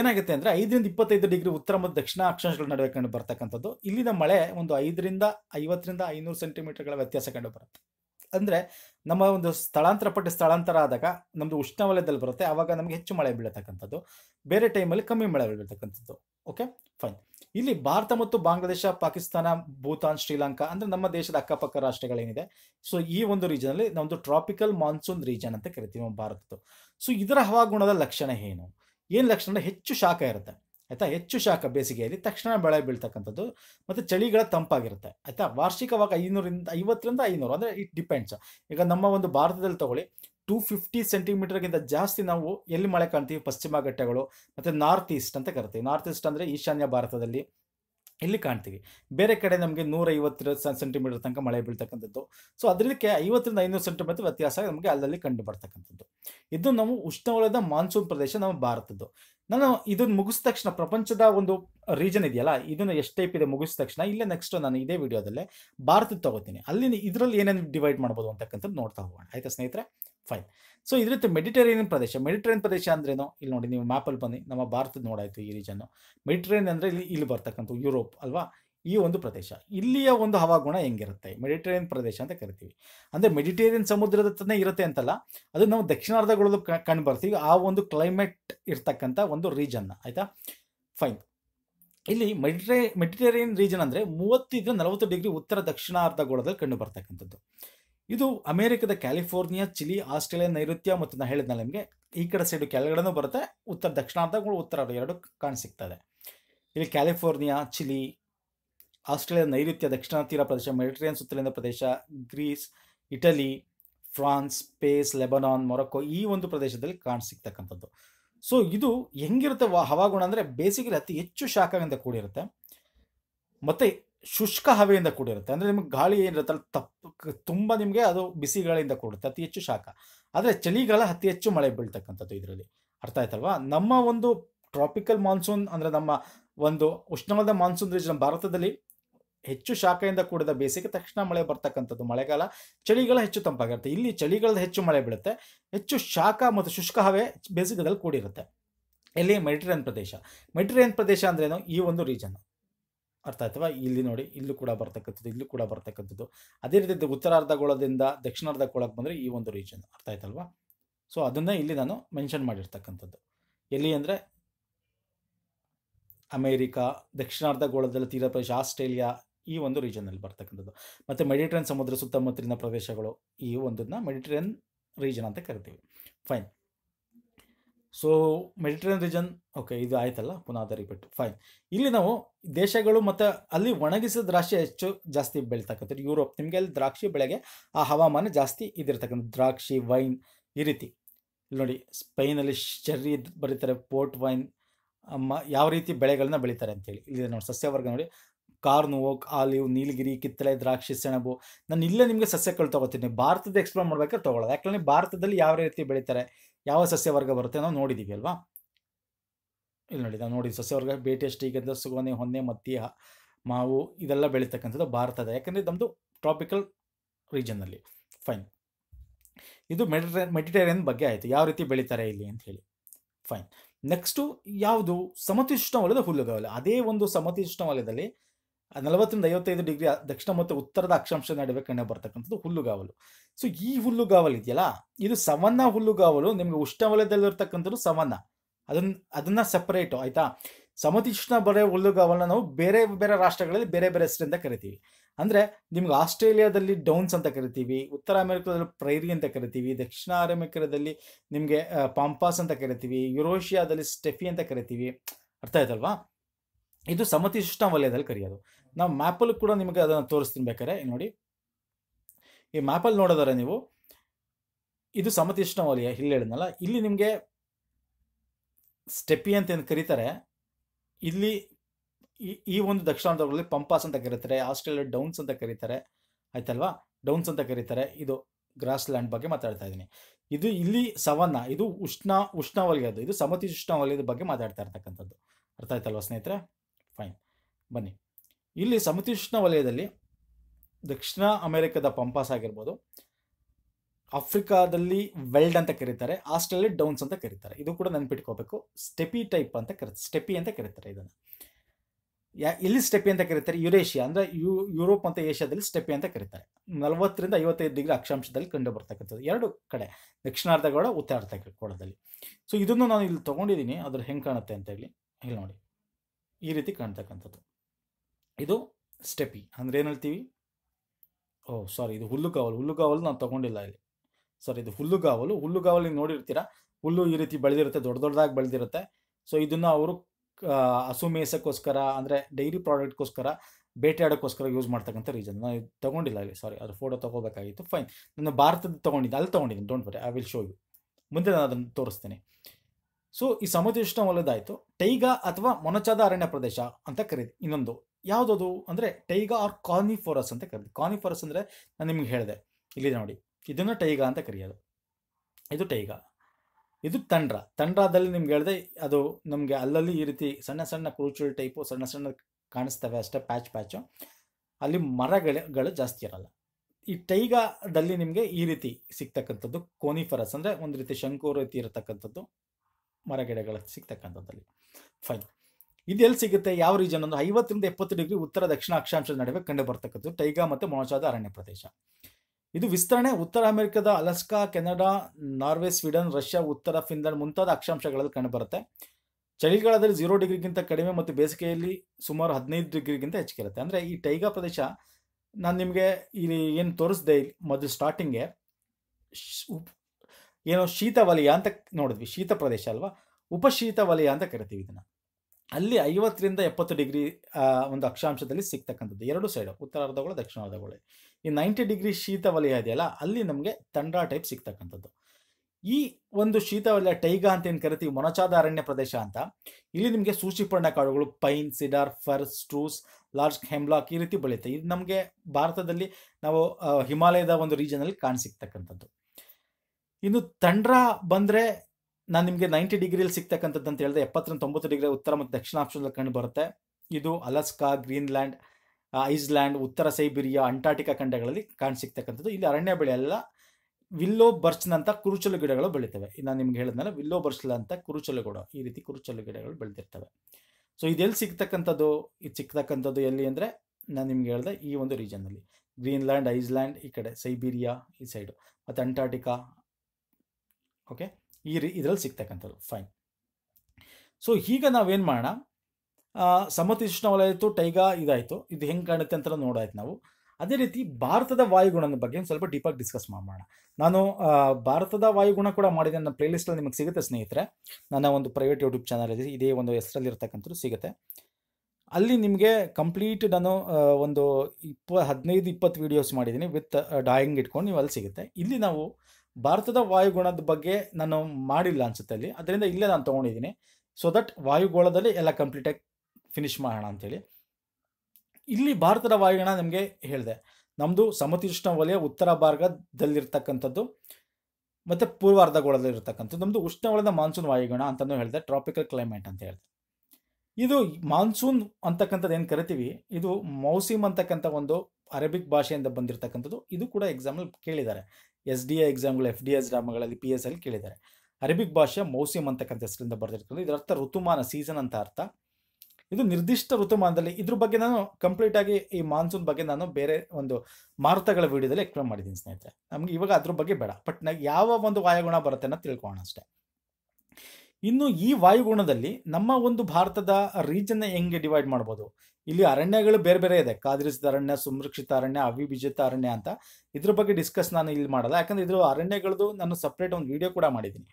ಏನಾಗುತ್ತೆ ಅಂದರೆ ಐದರಿಂದ ಇಪ್ಪತ್ತೈದು ಡಿಗ್ರಿ ಉತ್ತರ ಮತ್ತು ದಕ್ಷಿಣ ಅಕ್ಷಾಂಶಗಳ ನಡುವೆ ಕಂಡು ಬರ್ತಕ್ಕಂಥದ್ದು ಇಲ್ಲಿನ ಮಳೆ ಒಂದು ಐದರಿಂದ ಐವತ್ತರಿಂದ ಐನೂರು ಸೆಂಟಿಮೀಟರ್ಗಳ ವ್ಯತ್ಯಾಸ ಕಂಡು ಬರುತ್ತೆ ಅಂದರೆ ನಮ್ಮ ಒಂದು ಸ್ಥಳಾಂತರ ಪಟ್ಟಿ ಸ್ಥಳಾಂತರ ಆದಾಗ ನಮ್ಮದು ಉಷ್ಣವಲಯದಲ್ಲಿ ಬರುತ್ತೆ ಆವಾಗ ನಮಗೆ ಹೆಚ್ಚು ಮಳೆ ಬೀಳತಕ್ಕಂಥದ್ದು ಬೇರೆ ಟೈಮಲ್ಲಿ ಕಮ್ಮಿ ಮಳೆ ಬೀಳ್ತಕ್ಕಂಥದ್ದು ಓಕೆ ಫೈನ್ ಇಲ್ಲಿ ಭಾರತ ಮತ್ತು ಬಾಂಗ್ಲಾದೇಶ ಪಾಕಿಸ್ತಾನ ಭೂತಾನ್ ಶ್ರೀಲಂಕಾ ಅಂದರೆ ನಮ್ಮ ದೇಶದ ಅಕ್ಕಪಕ್ಕ ರಾಷ್ಟ್ರಗಳೇನಿದೆ ಸೊ ಈ ಒಂದು ರೀಜನಲ್ಲಿ ನಮ್ಮದು ಟ್ರಾಪಿಕಲ್ ಮಾನ್ಸೂನ್ ರೀಜನ್ ಅಂತ ಕರಿತೀವಿ ನಮ್ಮ ಭಾರತದ್ದು ಸೊ ಇದರ ಹವಾಗುಣದ ಲಕ್ಷಣ ಏನು ಏನು ಲಕ್ಷಣ ಹೆಚ್ಚು ಶಾಖ ಇರುತ್ತೆ ಆಯಿತಾ ಹೆಚ್ಚು ಶಾಖ ಬೇಸಿಗೆಯಲ್ಲಿ ತಕ್ಷಣ ಬೆಳೆ ಬೀಳ್ತಕ್ಕಂಥದ್ದು ಮತ್ತು ಚಳಿಗಳ ತಂಪಾಗಿರುತ್ತೆ ಆಯಿತಾ ವಾರ್ಷಿಕವಾಗಿ ಐನೂರಿಂದ ಐವತ್ತರಿಂದ ಐನೂರು ಅಂದರೆ ಇಟ್ ಡಿಪೆಂಡ್ಸ್ ಈಗ ನಮ್ಮ ಒಂದು ಭಾರತದಲ್ಲಿ ತಗೊಳ್ಳಿ ಟೂ ಫಿಫ್ಟಿ ಸೆಂಟಿಮೀಟರ್ಗಿಂತ ಜಾಸ್ತಿ ನಾವು ಎಲ್ಲಿ ಮಳೆ ಕಾಣ್ತೀವಿ ಪಶ್ಚಿಮ ಘಟ್ಟಗಳು ಮತ್ತು ನಾರ್ತ್ ಈಸ್ಟ್ ಅಂತ ಕರಿತೀವಿ ನಾರ್ತ್ ಈಸ್ಟ್ ಅಂದರೆ ಈಶಾನ್ಯ ಭಾರತದಲ್ಲಿ ಇಲ್ಲಿ ಕಾಣ್ತೀವಿ ಬೇರೆ ಕಡೆ ನಮಗೆ ಐವತ್ತರ ಸೆಂಟಿಮೀಟರ್ ತನಕ ಮಳೆ ಬೀಳ್ತಕ್ಕಂಥದ್ದು ಸೊ ಅದರಲ್ಲಿಕ್ಕೆ ಐವತ್ತರಿಂದ ಐನೂರು ಸೆಂಟಿಮೀಟರ್ ವ್ಯತ್ಯಾಸ ನಮಗೆ ಅಲ್ಲಲ್ಲಿ ಕಂಡು ಬರ್ತಕ್ಕಂಥದ್ದು ಇದು ನಾವು ಉಷ್ಣವಲಯದ ಮಾನ್ಸೂನ್ ಪ್ರದೇಶ ನಮ್ಮ ಭಾರತದ್ದು ನಾನು ಇದನ್ನು ಮುಗಿಸಿದ ತಕ್ಷಣ ಪ್ರಪಂಚದ ಒಂದು ರೀಜನ್ ಇದೆಯಲ್ಲ ಇದನ್ನು ಎಷ್ಟು ಟೈಪ್ ಇದೆ ಮುಗಿಸಿದ ತಕ್ಷಣ ಇಲ್ಲೇ ನೆಕ್ಸ್ಟ್ ನಾನು ಇದೇ ವಿಡಿಯೋದಲ್ಲೇ ಭಾರತದ ತಗೋತೀನಿ ಅಲ್ಲಿ ಇದರಲ್ಲಿ ಏನೇನು ಡಿವೈಡ್ ಮಾಡ್ಬೋದು ಅಂತಕ್ಕಂಥದ್ದು ನೋಡ್ತಾ ಹೋಗೋಣ ಆಯಿತಾ ಸ್ನೇಹಿತರೆ ಫೈನ್ ಸೊ ಇದ್ರ ಮೆಡಿಟರೇನಿಯನ್ ಪ್ರದೇಶ ಮೆಡಿಟರೇನ್ ಪ್ರದೇಶ ಅಂದ್ರೇನು ಇಲ್ಲಿ ನೋಡಿ ನೀವು ಮ್ಯಾಪಲ್ಲಿ ಬನ್ನಿ ನಮ್ಮ ಭಾರತದ ನೋಡಾಯ್ತು ಈ ರೀಜನ್ ಮೆಡಿಟರೇನ್ ಅಂದರೆ ಇಲ್ಲಿ ಇಲ್ಲಿ ಬರ್ತಕ್ಕಂಥ ಯುರೋಪ್ ಅಲ್ವಾ ಈ ಒಂದು ಪ್ರದೇಶ ಇಲ್ಲಿಯ ಒಂದು ಹವಾಗುಣ ಹೆಂಗಿರುತ್ತೆ ಮೆಡಿಟರೇನ್ ಪ್ರದೇಶ ಅಂತ ಕರಿತೀವಿ ಅಂದರೆ ಮೆಡಿಟೇರಿಯನ್ ಸಮುದ್ರದ ತನೇ ಇರುತ್ತೆ ಅಂತಲ್ಲ ಅದು ನಾವು ದಕ್ಷಿಣಾರ್ಧಗಳಲ್ಲೂ ಕಂಡು ಬರ್ತೀವಿ ಆ ಒಂದು ಕ್ಲೈಮೇಟ್ ಇರ್ತಕ್ಕಂಥ ಒಂದು ರೀಜನ್ ಆಯಿತಾ ಫೈನ್ ಇಲ್ಲಿ ಮೆಡಿಟ್ರೇ ಮೆಡಿಟೇರಿಯನ್ ರೀಜನ್ ಅಂದರೆ ಮೂವತ್ತಿಂದ ನಲವತ್ತು ಡಿಗ್ರಿ ಉತ್ತರ ದಕ್ಷಿಣಾರ್ಧಗೋಳದಲ್ಲಿ ಕಂಡು ಬರ್ತಕ್ಕಂಥದ್ದು ಇದು ಅಮೆರಿಕದ ಕ್ಯಾಲಿಫೋರ್ನಿಯಾ ಚಿಲಿ ಆಸ್ಟ್ರೇಲಿಯಾ ನೈಋತ್ಯ ಮತ್ತು ನಾ ಹೇಳಿದ್ನಲ್ಲ ನಿಮಗೆ ಈ ಕಡೆ ಸೈಡು ಕೆಳಗಡೆನೂ ಬರುತ್ತೆ ಉತ್ತರ ದಕ್ಷಿಣಾರ್ಧಗಳು ಉತ್ತರ ಎರಡು ಕಾಣಿಸಿಕ್ತದೆ ಇಲ್ಲಿ ಕ್ಯಾಲಿಫೋರ್ನಿಯಾ ಚಿಲಿ ಆಸ್ಟ್ರೇಲಿಯಾ ನೈಋತ್ಯ ದಕ್ಷಿಣ ತೀರ ಪ್ರದೇಶ ಮೆಡಿಟರೇನ್ ಸುತ್ತಲಿನ ಪ್ರದೇಶ Greece Italy France Spain Lebanon Morocco ಈ ಒಂದು ಪ್ರದೇಶದಲ್ಲಿ ಕಾಣಿಸಿಕ್ತಕ್ಕಂಥದ್ದು ಸೊ ಇದು ಹೆಂಗಿರುತ್ತೆ ಹವಾಗುಣ ಅಂದರೆ ಬೇಸಿಗೆಲಿ ಅತಿ ಹೆಚ್ಚು ಶಾಖದಿಂದ ಕೂಡಿರುತ್ತೆ ಮತ್ತು ಶುಷ್ಕ ಹವೆಯಿಂದ ಕೂಡಿರುತ್ತೆ ಅಂದರೆ ನಿಮ್ಗೆ ಗಾಳಿ ಏನಿರುತ್ತಲ್ಲ ತಪ್ಪು ತುಂಬ ನಿಮಗೆ ಅದು ಬಿಸಿ ಗಾಳಿಯಿಂದ ಕೂಡುತ್ತೆ ಅತಿ ಹೆಚ್ಚು ಶಾಖ ಆದರೆ ಚಳಿಗಾಲ ಅತಿ ಹೆಚ್ಚು ಮಳೆ ಬೀಳ್ತಕ್ಕಂಥದ್ದು ಇದರಲ್ಲಿ ಅರ್ಥ ಆಯ್ತಲ್ವಾ ನಮ್ಮ ಒಂದು ಟ್ರಾಪಿಕಲ್ ಮಾನ್ಸೂನ್ ಅಂದರೆ ನಮ್ಮ ಒಂದು ಉಷ್ಣವಲಯದ ಮಾನ್ಸೂನ್ ರೀಜನ್ ಭಾರತದಲ್ಲಿ ಹೆಚ್ಚು ಶಾಖೆಯಿಂದ ಕೂಡಿದ ಬೇಸಿಗೆ ತಕ್ಷಣ ಮಳೆ ಬರ್ತಕ್ಕಂಥದ್ದು ಮಳೆಗಾಲ ಚಳಿಗಾಲ ಹೆಚ್ಚು ತಂಪಾಗಿರುತ್ತೆ ಇಲ್ಲಿ ಚಳಿಗಾಲದ ಹೆಚ್ಚು ಮಳೆ ಬೀಳುತ್ತೆ ಹೆಚ್ಚು ಶಾಖ ಮತ್ತು ಶುಷ್ಕ ಹವೆ ಬೇಸಿಗೆದಲ್ಲಿ ಕೂಡಿರುತ್ತೆ ಇಲ್ಲಿ ಮೆಡಿಟರೇನ್ ಪ್ರದೇಶ ಮೆಡಿಟರೇನ್ ಪ್ರದೇಶ ಅಂದ್ರೇನು ಈ ಒಂದು ರೀಜನ್ ಅರ್ಥ ಆಯ್ತವಾ ಇಲ್ಲಿ ನೋಡಿ ಇಲ್ಲೂ ಕೂಡ ಬರ್ತಕ್ಕಂಥದ್ದು ಇಲ್ಲೂ ಕೂಡ ಬರ್ತಕ್ಕಂಥದ್ದು ಅದೇ ರೀತಿ ದಕ್ಷಿಣಾರ್ಧ ಗೋಳಕ್ಕೆ ಬಂದರೆ ಈ ಒಂದು ರೀಜನ್ ಅರ್ಥ ಆಯ್ತಲ್ವಾ ಸೊ ಅದನ್ನೇ ಇಲ್ಲಿ ನಾನು ಮೆನ್ಷನ್ ಮಾಡಿರ್ತಕ್ಕಂಥದ್ದು ಎಲ್ಲಿ ಅಂದರೆ ಅಮೇರಿಕಾ ಗೋಳದಲ್ಲಿ ತೀರ ಪ್ರದೇಶ ಆಸ್ಟ್ರೇಲಿಯಾ ಈ ಒಂದು ರೀಜನಲ್ಲಿ ಬರ್ತಕ್ಕಂಥದ್ದು ಮತ್ತು ಮೆಡಿಟ್ರೇನ್ ಸಮುದ್ರ ಸುತ್ತಮುತ್ತಲಿನ ಪ್ರದೇಶಗಳು ಈ ಒಂದನ್ನು ಮೆಡಿಟ್ರೇನ್ ರೀಜನ್ ಅಂತ ಕರಿತೀವಿ fine so Mediterranean region okay ಇದು ಆಯ್ತಲ್ಲ ಪುನಃ ಅದರಿ ಬಿಟ್ಟು ಫೈನ್ ಇಲ್ಲಿ ನಾವು ದೇಶಗಳು ಮತ್ತು ಅಲ್ಲಿ ಒಣಗಿಸಿದ ದ್ರಾಕ್ಷಿ ಹೆಚ್ಚು ಜಾಸ್ತಿ ಬೆಳೀತಕ್ಕಂಥದ್ದು ಯುರೋಪ್ ನಿಮಗೆ ಅಲ್ಲಿ ದ್ರಾಕ್ಷಿ ಬೆಳೆಗೆ ಆ ಹವಾಮಾನ ಜಾಸ್ತಿ ಇದಿರ್ತಕ್ಕಂಥ ದ್ರಾಕ್ಷಿ ವೈನ್ ಈ ರೀತಿ ಇಲ್ಲಿ ನೋಡಿ ಸ್ಪೈನಲ್ಲಿ ಶರ್ರಿ ಬರೀತಾರೆ ಪೋರ್ಟ್ ವೈನ್ ಅಮ್ಮ ಯಾವ ರೀತಿ ಬೆಳೆಗಳನ್ನ ಬೆಳೀತಾರೆ ಅಂತೇಳಿ ಇಲ್ಲಿ ನೋಡಿ ಸಸ್ಯವರ್ಗ ನೋಡಿ ಕಾರ್ನ್ ಓಕ್ ಆಲಿವ್ ನೀಲಗಿರಿ ಕಿತ್ತಳೆ ದ್ರಾಕ್ಷಿ ಸೆಣಬು ನಾನು ಇಲ್ಲೇ ನಿಮಗೆ ಸಸ್ಯಗಳು ತೊಗೋತೀನಿ ಭಾರತದ ಎಕ್ಸ್ಪ್ಲೋರ್ ಮಾಡ್ಬೇಕಾದ್ರೆ ತೊಗೊಳ್ಳೋದು ಯಾಕಂದರೆ ಭಾರತದಲ್ಲಿ ಯಾವ ರೀತಿ ಬೆಳೀತಾರೆ ಯಾವ ಸಸ್ಯವರ್ಗ ಬರುತ್ತೆ ನಾವು ನೋಡಿದ್ದೀವಿ ಅಲ್ವಾ ಇಲ್ಲಿ ನೋಡಿ ನಾವು ನೋಡಿ ಸಸ್ಯವರ್ಗ ಬೇಟೆ ಶ್ರೀಗಂಧ ಸುಗಮನೆ ಹೊನ್ನೆ ಮತ್ತಿ ಮಾವು ಇದೆಲ್ಲ ಬೆಳೀತಕ್ಕಂಥದ್ದು ಭಾರತದ ಯಾಕಂದರೆ ನಮ್ಮದು ಟ್ರಾಪಿಕಲ್ ರೀಜನ್ನಲ್ಲಿ ಫೈನ್ ಇದು ಮೆಡಿಟೇ ಮೆಡಿಟೇರಿಯನ್ ಬಗ್ಗೆ ಆಯಿತು ಯಾವ ರೀತಿ ಬೆಳೀತಾರೆ ಇಲ್ಲಿ ಅಂತ ಹೇಳಿ ಫೈನ್ ನೆಕ್ಸ್ಟು ಯಾವುದು ಸಮತಿಷ್ಣ ವಲಯದ ಹುಲ್ಲುಗಾವಲು ಅದೇ ಒಂದು ಸಮತಿಷ್ಣ ವಲಯದಲ್ಲಿ ನಲವತ್ತರಿಂದ ಐವತ್ತೈದು ಡಿಗ್ರಿ ದಕ್ಷಿಣ ಮತ್ತು ಉತ್ತರದ ಅಕ್ಷಾಂಶ ನಡುವೆ ಕಂಡು ಬರ್ತಕ್ಕಂಥದ್ದು ಹುಲ್ಲುಗಾವಲು ಸೊ ಈ ಹುಲ್ಲುಗಾವಲು ಇದೆಯಲ್ಲ ಇದು ಸವನ್ನ ಹುಲ್ಲುಗಾವಲು ನಿಮಗೆ ಉಷ್ಣವಲಯದಲ್ಲಿರ್ತಕ್ಕಂಥದ್ದು ಸವನ್ನ ಅದನ್ನ ಅದನ್ನ ಸೆಪರೇಟು ಆಯಿತಾ ಸಮತಿಷ್ಣ ಬರೆಯ ಹುಲ್ಲುಗಾವಲನ್ನ ನಾವು ಬೇರೆ ಬೇರೆ ರಾಷ್ಟ್ರಗಳಲ್ಲಿ ಬೇರೆ ಬೇರೆ ಹೆಸರಿಂದ ಕರಿತೀವಿ ಅಂದ್ರೆ ನಿಮ್ಗೆ ಆಸ್ಟ್ರೇಲಿಯಾದಲ್ಲಿ ಡೌನ್ಸ್ ಅಂತ ಕರಿತೀವಿ ಉತ್ತರ ಅಮೆರಿಕದಲ್ಲಿ ಪ್ರೈರಿ ಅಂತ ಕರಿತೀವಿ ದಕ್ಷಿಣ ಅಮೆರಿಕದಲ್ಲಿ ನಿಮಗೆ ಪಾಂಪಾಸ್ ಅಂತ ಕರಿತೀವಿ ಯುರೋಷಿಯಾದಲ್ಲಿ ಸ್ಟೆಫಿ ಅಂತ ಕರಿತೀವಿ ಅರ್ಥ ಆಯ್ತಲ್ವಾ ಇದು ಸಮತಿಷ್ಣ ವಲಯದಲ್ಲಿ ಕರೆಯೋದು ನಾವು ಮ್ಯಾಪಲ್ಲಿ ಕೂಡ ನಿಮಗೆ ಅದನ್ನು ತೋರಿಸ್ತೀನಿ ಬೇಕಾರೆ ನೋಡಿ ಈ ಮ್ಯಾಪಲ್ಲಿ ನೋಡಿದರೆ ನೀವು ಇದು ಸಮತಿಷ್ಣ ವಲಯ ಇಲ್ಲಿ ಹೇಳಿದ್ನಲ್ಲ ಇಲ್ಲಿ ನಿಮಗೆ ಸ್ಟೆಪಿ ಅಂತ ಏನು ಕರೀತಾರೆ ಇಲ್ಲಿ ಈ ಈ ಒಂದು ದಕ್ಷಿಣಾಂಧ್ರದಲ್ಲಿ ಪಂಪಾಸ್ ಅಂತ ಕರೀತಾರೆ ಆಸ್ಟ್ರೇಲಿಯಾ ಡೌನ್ಸ್ ಅಂತ ಕರೀತಾರೆ ಆಯ್ತಲ್ವಾ ಡೌನ್ಸ್ ಅಂತ ಕರೀತಾರೆ ಇದು ಗ್ರಾಸ್ ಲ್ಯಾಂಡ್ ಬಗ್ಗೆ ಮಾತಾಡ್ತಾ ಇದ್ದೀನಿ ಇದು ಇಲ್ಲಿ ಸವನ್ನ ಇದು ಉಷ್ಣ ಉಷ್ಣವಲಯದ್ದು ಇದು ಸಮತಿ ಉಷ್ಣವಲಯದ ಬಗ್ಗೆ ಮಾತಾಡ್ತಾ ಇರ್ತಕ್ಕಂಥದ್ದು ಅರ್ಥ ಆಯ್ತಲ್ವಾ ಸ್ನೇಹಿತರೆ ಫೈನ್ ಬನ್ನಿ ಇಲ್ಲಿ ಸಮತೀಷ್ಣ ವಲಯದಲ್ಲಿ ದಕ್ಷಿಣ ಅಮೆರಿಕದ ಪಂಪಾಸ್ ಆಗಿರ್ಬೋದು ಆಫ್ರಿಕಾದಲ್ಲಿ ವೆಲ್ಡ್ ಅಂತ ಕರೀತಾರೆ ಆಸ್ಟ್ರೇಲಿಯಾ ಡೌನ್ಸ್ ಅಂತ ಕರೀತಾರೆ ಇದು ಕೂಡ ನೆನ್ಪಿಟ್ಕೋಬೇಕು ಸ್ಟೆಪಿ ಟೈಪ್ ಅಂತ ಕರಿ ಸ್ಟೆಪಿ ಅಂತ ಕರೀತಾರೆ ಇದನ್ನು ಯಾ ಇಲ್ಲಿ ಸ್ಟೆಪಿ ಅಂತ ಕರೀತಾರೆ ಯುರೇಷಿಯಾ ಅಂದರೆ ಯು ಯುರೋಪ್ ಮತ್ತು ಏಷ್ಯಾದಲ್ಲಿ ಸ್ಟೆಪಿ ಅಂತ ಕರೀತಾರೆ ನಲವತ್ತರಿಂದ ಐವತ್ತೈದು ಡಿಗ್ರಿ ಅಕ್ಷಾಂಶದಲ್ಲಿ ಕಂಡು ಬರ್ತಕ್ಕಂಥದ್ದು ಎರಡು ಕಡೆ ದಕ್ಷಿಣಾರ್ಧ ಉತ್ತರಾರ್ಧ ಕೋಳದಲ್ಲಿ ಸೊ ಇದನ್ನು ನಾನು ಇಲ್ಲಿ ತೊಗೊಂಡಿದ್ದೀನಿ ಅದ್ರ ಹೆಂಗೆ ಕಾಣುತ್ತೆ ಅಂತ ಹೇಳಿ ಇಲ್ಲಿ ನೋಡಿ ಈ ರೀತಿ ಕಾಣ್ತಕ್ಕಂಥದ್ದು ಇದು ಸ್ಟೆಪಿ ಅಂದ್ರೆ ಏನು ಹೇಳ್ತೀವಿ ಓಹ್ ಸಾರಿ ಇದು ಹುಲ್ಲುಗಾವಲು ಹುಲ್ಲುಗಾವಲು ನಾನು ತಗೊಂಡಿಲ್ಲ ಇಲ್ಲಿ ಸಾರಿ ಇದು ಹುಲ್ಲುಗಾವಲು ಹುಲ್ಲುಗಾವಲು ನೀವು ನೋಡಿರ್ತೀರಾ ಹುಲ್ಲು ಈ ರೀತಿ ಬೆಳೆದಿರುತ್ತೆ ದೊಡ್ಡ ದೊಡ್ಡದಾಗಿ ಬೆಳೆದಿರುತ್ತೆ ಸೊ ಇದನ್ನು ಅವರು ಹಸು ಮೇಸಕ್ಕೋಸ್ಕರ ಅಂದರೆ ಡೈರಿ ಪ್ರಾಡಕ್ಟ್ಗೋಸ್ಕರ ಬೇಟೆಯಾಡೋಕ್ಕೋಸ್ಕರ ಯೂಸ್ ಮಾಡ್ತಕ್ಕಂಥ ರೀಸನ್ ನಾನು ತೊಗೊಂಡಿಲ್ಲ ಇಲ್ಲಿ ಸಾರಿ ಅದು ಫೋಟೋ ತೊಗೋಬೇಕಾಗಿತ್ತು ಫೈನ್ ನಾನು ಭಾರತದ ತೊಗೊಂಡಿದ್ದೆ ಅಲ್ಲಿ ತೊಗೊಂಡಿದ್ದೀನಿ don't worry I will show you ಮುಂದೆ ನಾನು ಅದನ್ನು ತೋರಿಸ್ತೀನಿ ಸೊ ಈ ಇಷ್ಟ ವಲಯದಾಯಿತು ಟೈಗಾ ಅಥವಾ ಮೊನಚಾದ ಅರಣ್ಯ ಪ್ರದೇಶ ಅಂತ ಕರೀದು ಇನ್ನೊಂದು ಯಾವುದದು ಅಂದರೆ ಟೈಗ ಆರ್ ಕಾನಿಫೋರಸ್ ಅಂತ ಕರೀತೀವಿ ಕಾರ್ನಿಫೋರಸ್ ಅಂದರೆ ನಾನು ನಿಮ್ಗೆ ಹೇಳಿದೆ ಇಲ್ಲಿ ನೋಡಿ ಇದನ್ನು ಟೈಗಾ ಅಂತ ಕರೆಯೋದು ಇದು ಟೈಗಾ ಇದು ತಂಡ್ರ ತಂಡ್ರದಲ್ಲಿ ನಿಮ್ಗೆ ಹೇಳಿದೆ ಅದು ನಮಗೆ ಅಲ್ಲಲ್ಲಿ ಈ ರೀತಿ ಸಣ್ಣ ಸಣ್ಣ ಕ್ರೂಚಲ್ ಟೈಪು ಸಣ್ಣ ಸಣ್ಣ ಕಾಣಿಸ್ತವೆ ಅಷ್ಟೇ ಪ್ಯಾಚ್ ಪ್ಯಾಚು ಅಲ್ಲಿ ಮರಗಳು ಜಾಸ್ತಿ ಇರಲ್ಲ ಈ ಟೈಗಾದಲ್ಲಿ ನಿಮಗೆ ಈ ರೀತಿ ಸಿಗ್ತಕ್ಕಂಥದ್ದು ಕೋನಿಫರಸ್ ಅಂದರೆ ಒಂದು ರೀತಿ ಶಂಕು ರೀತಿ ಇರತಕ್ಕಂಥದ್ದು ಮರಗಿಡಗಳು ಸಿಗ್ತಕ್ಕಂಥದ್ದಲ್ಲಿ ಫೈನ್ ಇದೆಲ್ಲಿ ಸಿಗುತ್ತೆ ಯಾವ ರೀಜನ್ ಅಂದ್ರೆ ಐವತ್ತರಿಂದ ಎಪ್ಪತ್ತು ಡಿಗ್ರಿ ಉತ್ತರ ದಕ್ಷಿಣ ಅಕ್ಷಾಂಶದ ನಡುವೆ ಕಂಡು ಬರ್ತಕ್ಕಂಥದ್ದು ಟೈಗಾ ಮತ್ತು ಮೊಣಚಾದ ಅರಣ್ಯ ಪ್ರದೇಶ ಇದು ವಿಸ್ತರಣೆ ಉತ್ತರ ಅಮೆರಿಕದ Alaska Canada Norway Sweden Russia ಉತ್ತರ ಫಿನ್ಲೆಂಡ್ ಮುಂತಾದ ಅಕ್ಷಾಂಶಗಳಲ್ಲಿ ಕಂಡುಬರುತ್ತೆ ಚಳಿಗಾಲದಲ್ಲಿ ಜೀರೋ ಡಿಗ್ರಿಗಿಂತ ಕಡಿಮೆ ಮತ್ತು ಬೇಸಿಗೆಯಲ್ಲಿ ಸುಮಾರು ಹದಿನೈದು ಡಿಗ್ರಿಗಿಂತ ಹೆಚ್ಚಿರುತ್ತೆ ಅಂದರೆ ಈ ಟೈಗಾ ಪ್ರದೇಶ ನಾನು ನಿಮಗೆ ಇಲ್ಲಿ ಏನು ತೋರಿಸ್ದೆ ಮೊದಲು ಸ್ಟಾರ್ಟಿಂಗೆ ಏನೋ ಶೀತ ವಲಯ ಅಂತ ನೋಡಿದ್ವಿ ಶೀತ ಪ್ರದೇಶ ಅಲ್ವಾ ಉಪಶೀತ ವಲಯ ಅಂತ ಕರಿತೀವಿ ಇದನ್ನು ಅಲ್ಲಿ ಐವತ್ತರಿಂದ ಎಪ್ಪತ್ತು ಡಿಗ್ರಿ ಒಂದು ಅಕ್ಷಾಂಶದಲ್ಲಿ ಸಿಗ್ತಕ್ಕಂಥದ್ದು ಎರಡು ಸೈಡು ಉತ್ತರಾರ್ಧಗಳು ದಕ್ಷಿಣಾರ್ಧಗಳು ಈ ನೈಂಟಿ ಡಿಗ್ರಿ ಶೀತ ವಲಯ ಇದೆಯಲ್ಲ ಅಲ್ಲಿ ನಮಗೆ ತಂಡ್ರಾ ಟೈಪ್ ಸಿಗ್ತಕ್ಕಂಥದ್ದು ಈ ಒಂದು ಶೀತ ವಲಯ ಟೈಗಾ ಅಂತ ಏನು ಕರಿತೀವಿ ಮೊನಚಾದ ಅರಣ್ಯ ಪ್ರದೇಶ ಅಂತ ಇಲ್ಲಿ ನಿಮಗೆ ಸೂಚಿಪರ್ಣ ಕಾಡುಗಳು pine cedar fir spruce larch hemlock ಈ ರೀತಿ ಬೆಳೆಯುತ್ತೆ ಇದು ನಮಗೆ ಭಾರತದಲ್ಲಿ ನಾವು ಹಿಮಾಲಯದ ಒಂದು ರೀಜನಲ್ಲಿ ಕಾಣಸಿಗ್ತಕ್ಕಂಥದ್ದು ಇನ್ನು ತಂಡ್ರಾ ಬಂದರೆ ನಾನು ನಿಮಗೆ ನೈಂಟಿ ಡಿಗ್ರಿಯಲ್ಲಿ ಸಿಗ್ತಕ್ಕಂಥದ್ದು ಅಂತ ಹೇಳಿದೆ ಎಪ್ಪತ್ತರಿಂದ ತೊಂಬತ್ತು ಡಿಗ್ರಿ ಉತ್ತರ ಮತ್ತು ದಕ್ಷಿಣ ಆಪ್ಷನ್ದಲ್ಲಿ ಕಂಡು ಬರುತ್ತೆ ಇದು ಅಲಸ್ಕಾ ಗ್ರೀನ್ಲ್ಯಾಂಡ್ ಐಸ್ಲ್ಯಾಂಡ್ ಉತ್ತರ ಸೈಬೀರಿಯಾ ಅಂಟಾರ್ಟಿಕಾ ಖಂಡಗಳಲ್ಲಿ ಸಿಗ್ತಕ್ಕಂಥದ್ದು ಇಲ್ಲಿ ಅರಣ್ಯ ಬೆಳೆ ಎಲ್ಲ ವಿಲ್ಲೋ ಬರ್ಚ್ನಂಥ ಕುರುಚಲು ಗಿಡಗಳು ಬೆಳಿತವೆ ನಾನು ನಿಮ್ಗೆ ಹೇಳಿದ್ನಲ್ಲ ವಿಲ್ಲೋ ಬರ್ಚ್ಲ ಅಂತ ಕುರುಚಲು ಗಿಡ ಈ ರೀತಿ ಕುರುಚಲು ಗಿಡಗಳು ಬೆಳೆದಿರ್ತವೆ ಸೊ ಇದೆಲ್ಲಿ ಸಿಗ್ತಕ್ಕಂಥದ್ದು ಇದು ಸಿಗ್ತಕ್ಕಂಥದ್ದು ಎಲ್ಲಿ ಅಂದರೆ ನಾನು ನಿಮ್ಗೆ ಹೇಳಿದೆ ಈ ಒಂದು ರೀಜನಲ್ಲಿ ಗ್ರೀನ್ಲ್ಯಾಂಡ್ ಐಸ್ಲ್ಯಾಂಡ್ ಈ ಕಡೆ ಸೈಬೀರಿಯಾ ಈ ಸೈಡು ಮತ್ತು ಅಂಟಾರ್ಟಿಕಾ ಓಕೆ ಈ ರೀ ಇದರಲ್ಲಿ ಸಿಗ್ತಕ್ಕಂಥದ್ದು ಫೈನ್ ಸೊ ಈಗ ನಾವೇನು ಮಾಡೋಣ ಸಮತಿಷ್ಣ ವಲಯ ಇತ್ತು ಟೈಗಾ ಇದಾಯಿತು ಇದು ಹೆಂಗೆ ಕಾಣುತ್ತೆ ಅಂತ ನೋಡಾಯ್ತು ನಾವು ಅದೇ ರೀತಿ ಭಾರತದ ವಾಯುಗುಣದ ಬಗ್ಗೆ ಸ್ವಲ್ಪ ಡೀಪಾಗಿ ಡಿಸ್ಕಸ್ ಮಾಡೋಣ ನಾನು ಭಾರತದ ವಾಯುಗುಣ ಕೂಡ ಮಾಡಿದೆ ನನ್ನ ಪ್ಲೇಲಿಸ್ಟಲ್ಲಿ ನಿಮಗೆ ಸಿಗುತ್ತೆ ಸ್ನೇಹಿತರೆ ನನ್ನ ಒಂದು ಪ್ರೈವೇಟ್ ಯೂಟ್ಯೂಬ್ ಚಾನಲ್ ಇದೆ ಇದೇ ಒಂದು ಹೆಸರಲ್ಲಿ ಇರ್ತಕ್ಕಂಥದ್ದು ಸಿಗುತ್ತೆ ಅಲ್ಲಿ ನಿಮಗೆ ಕಂಪ್ಲೀಟ್ ನಾನು ಒಂದು ಇಪ್ಪ ಹದಿನೈದು ಇಪ್ಪತ್ತು ವೀಡಿಯೋಸ್ ಮಾಡಿದ್ದೀನಿ ವಿತ್ ಡಾಯಿಂಗ್ ಇಟ್ಕೊಂಡು ನೀವು ಅಲ್ಲಿ ಸಿಗುತ್ತೆ ಇಲ್ಲಿ ನಾವು ಭಾರತದ ವಾಯುಗುಣದ ಬಗ್ಗೆ ನಾನು ಮಾಡಿಲ್ಲ ಅನ್ಸುತ್ತೆ ಅಲ್ಲಿ ಅದರಿಂದ ಇಲ್ಲೇ ನಾನು ತೊಗೊಂಡಿದ್ದೀನಿ ಸೊ ದಟ್ ವಾಯುಗೋಳದಲ್ಲಿ ಎಲ್ಲ ಕಂಪ್ಲೀಟಾಗಿ ಫಿನಿಶ್ ಮಾಡೋಣ ಅಂತೇಳಿ ಇಲ್ಲಿ ಭಾರತದ ವಾಯುಗುಣ ನಿಮಗೆ ಹೇಳಿದೆ ನಮ್ಮದು ಸಮತೀಷ್ಣ ವಲಯ ಉತ್ತರ ಭಾರತದಲ್ಲಿರ್ತಕ್ಕಂಥದ್ದು ಮತ್ತು ಪೂರ್ವಾರ್ಧಗೋಳದಲ್ಲಿರ್ತಕ್ಕಂಥದ್ದು ನಮ್ಮದು ಉಷ್ಣವಲಯದ ಮಾನ್ಸೂನ್ ವಾಯುಗುಣ ಅಂತಲೂ ಹೇಳಿದೆ ಟ್ರಾಪಿಕಲ್ ಕ್ಲೈಮೇಟ್ ಅಂತ ಹೇಳಿದೆ ಇದು ಮಾನ್ಸೂನ್ ಅಂತಕ್ಕಂಥದ್ದು ಏನು ಕರಿತೀವಿ ಇದು ಮೌಸಿಮ್ ಅಂತಕ್ಕಂಥ ಒಂದು ಅರೇಬಿಕ್ ಭಾಷೆಯಿಂದ ಬಂದಿರತಕ್ಕಂಥದ್ದು ಇದು ಕೂಡ ಎಕ್ಸಾಂಪಲ್ ಕೇಳಿದ್ದಾರೆ ಎಸ್ ಡಿ ಎ ಎಕ್ಸಾಮ್ಗಳು ಎಫ್ ಡಿ ಎಸ್ ಡ್ರಾಮಾಗಳಲ್ಲಿ ಪಿ ಎಸ್ ಅಲ್ಲಿ ಕೇಳಿದ್ದಾರೆ ಅರೇಬಿಕ್ ಭಾಷೆ ಮೌಸಿಮ್ ಅಂತಕ್ಕಂಥ ಹೆಸರಿಂದ ಬರೆದಿರ್ತದೆ ಇದರರ್ಥ ಋತುಮಾನ ಸೀಸನ್ ಅಂತ ಅರ್ಥ ಇದು ನಿರ್ದಿಷ್ಟ ಋತುಮಾನದಲ್ಲಿ ಇದ್ರ ಬಗ್ಗೆ ನಾನು ಕಂಪ್ಲೀಟ್ ಆಗಿ ಈ ಮಾನ್ಸೂನ್ ಬಗ್ಗೆ ನಾನು ಬೇರೆ ಒಂದು ಮಾರುತಗಳ ವಿಡಿಯೋದಲ್ಲಿ ಎಕ್ಸ್ಪ್ಲೇನ್ ಮಾಡಿದ್ದೀನಿ ಸ್ನೇಹಿತರೆ ನಮಗೆ ಇವಾಗ ಅದ್ರ ಬಗ್ಗೆ ಬೇಡ ಬಟ್ ನಾವು ಯಾವ ಒಂದು ವಾಯುಗುಣ ಬರುತ್ತೆ ಅನ್ನೋ ತಿಳ್ಕೋಣ ಅಷ್ಟೇ ಇನ್ನು ಈ ವಾಯುಗುಣದಲ್ಲಿ ನಮ್ಮ ಒಂದು ಭಾರತದ ರೀಜನ್ನ ಹೆಂಗೆ ಡಿವೈಡ್ ಮಾಡ್ಬೋದು ಇಲ್ಲಿ ಅರಣ್ಯಗಳು ಬೇರೆ ಬೇರೆ ಇದೆ ಕಾದಿರಿಸಿದ ಅರಣ್ಯ ಸಂರಕ್ಷಿತ ಅರಣ್ಯ ಅವಿಭಿಜಿತ ಅರಣ್ಯ ಅಂತ ಇದ್ರ ಬಗ್ಗೆ ಡಿಸ್ಕಸ್ ನಾನು ಇಲ್ಲಿ ಮಾಡಲ್ಲ ಯಾಕಂದ್ರೆ ಇದ್ರ ಅರಣ್ಯಗಳದ್ದು ನಾನು ಸಪ್ರೇಟ್ ಒಂದು ವಿಡಿಯೋ ಕೂಡ ಮಾಡಿದ್ದೀನಿ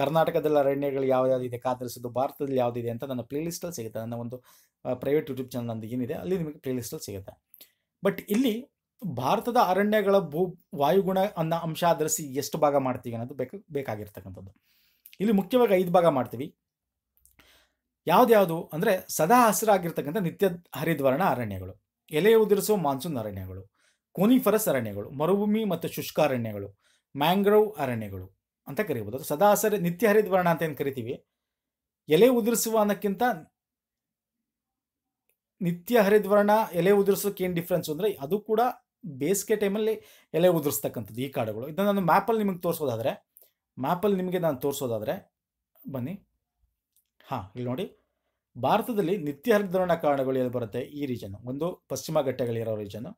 ಕರ್ನಾಟಕದಲ್ಲಿ ಅರಣ್ಯಗಳು ಯಾವ್ದು ಇದೆ ಕಾದ್ರಿಸೋದು ಭಾರತದಲ್ಲಿ ಯಾವುದಿದೆ ಅಂತ ನನ್ನ ಪ್ಲೇ ಲಿಸ್ಟಲ್ಲಿ ಸಿಗುತ್ತೆ ನನ್ನ ಒಂದು ಪ್ರೈವೇಟ್ ಯೂಟ್ಯೂಬ್ ಚಾನಲ್ ನಂದು ಏನಿದೆ ಅಲ್ಲಿ ನಿಮಗೆ ಪ್ಲೇ ಲಿಸ್ಟಲ್ಲಿ ಸಿಗುತ್ತೆ ಬಟ್ ಇಲ್ಲಿ ಭಾರತದ ಅರಣ್ಯಗಳ ಭೂ ವಾಯುಗುಣ ಅನ್ನೋ ಅಂಶ ಆಧರಿಸಿ ಎಷ್ಟು ಭಾಗ ಮಾಡ್ತೀವಿ ಅನ್ನೋದು ಬೇಕು ಬೇಕಾಗಿರ್ತಕ್ಕಂಥದ್ದು ಇಲ್ಲಿ ಮುಖ್ಯವಾಗಿ ಐದು ಭಾಗ ಮಾಡ್ತೀವಿ ಯಾವ್ದ್ಯಾವುದು ಅಂದರೆ ಸದಾ ಹಸಿರಾಗಿರ್ತಕ್ಕಂಥ ನಿತ್ಯ ಹರಿದ್ವರ್ಣ ಅರಣ್ಯಗಳು ಎಲೆ ಉದುರಿಸುವ ಮಾನ್ಸೂನ್ ಅರಣ್ಯಗಳು ಕೋನಿಫರಸ್ ಅರಣ್ಯಗಳು ಮರುಭೂಮಿ ಮತ್ತು ಶುಷ್ಕ ಅರಣ್ಯಗಳು ಮ್ಯಾಂಗ್ರೋವ್ ಅರಣ್ಯಗಳು ಅಂತ ಕರಿಬೋದು ಅದು ಸದಾ ಹಸರ ನಿತ್ಯ ಹರಿದ್ವರ್ಣ ಅಂತ ಏನು ಕರಿತೀವಿ ಎಲೆ ಉದುರಿಸುವ ಅನ್ನಕ್ಕಿಂತ ನಿತ್ಯ ಹರಿದ್ವರ್ಣ ಎಲೆ ಉದುರಿಸೋಕೆ ಏನು ಡಿಫ್ರೆನ್ಸ್ ಅಂದರೆ ಅದು ಕೂಡ ಬೇಸಿಗೆ ಟೈಮಲ್ಲಿ ಎಲೆ ಉದುರಿಸ್ತಕ್ಕಂಥದ್ದು ಈ ಕಾಡುಗಳು ಇದನ್ನು ನಾನು ಮ್ಯಾಪಲ್ಲಿ ನಿಮಗೆ ತೋರಿಸೋದಾದರೆ ಮ್ಯಾಪಲ್ಲಿ ನಿಮಗೆ ನಾನು ತೋರಿಸೋದಾದರೆ ಬನ್ನಿ ಹಾಂ ಇಲ್ಲಿ ನೋಡಿ ಭಾರತದಲ್ಲಿ ನಿತ್ಯ ಹರಿದ್ರವಣ ಕಾರಣಗಳು ಎಲ್ಲಿ ಬರುತ್ತೆ ಈ ರೀಜನ್ ಒಂದು ಪಶ್ಚಿಮ ಘಟ್ಟಗಳಿರೋ ರೀಜನು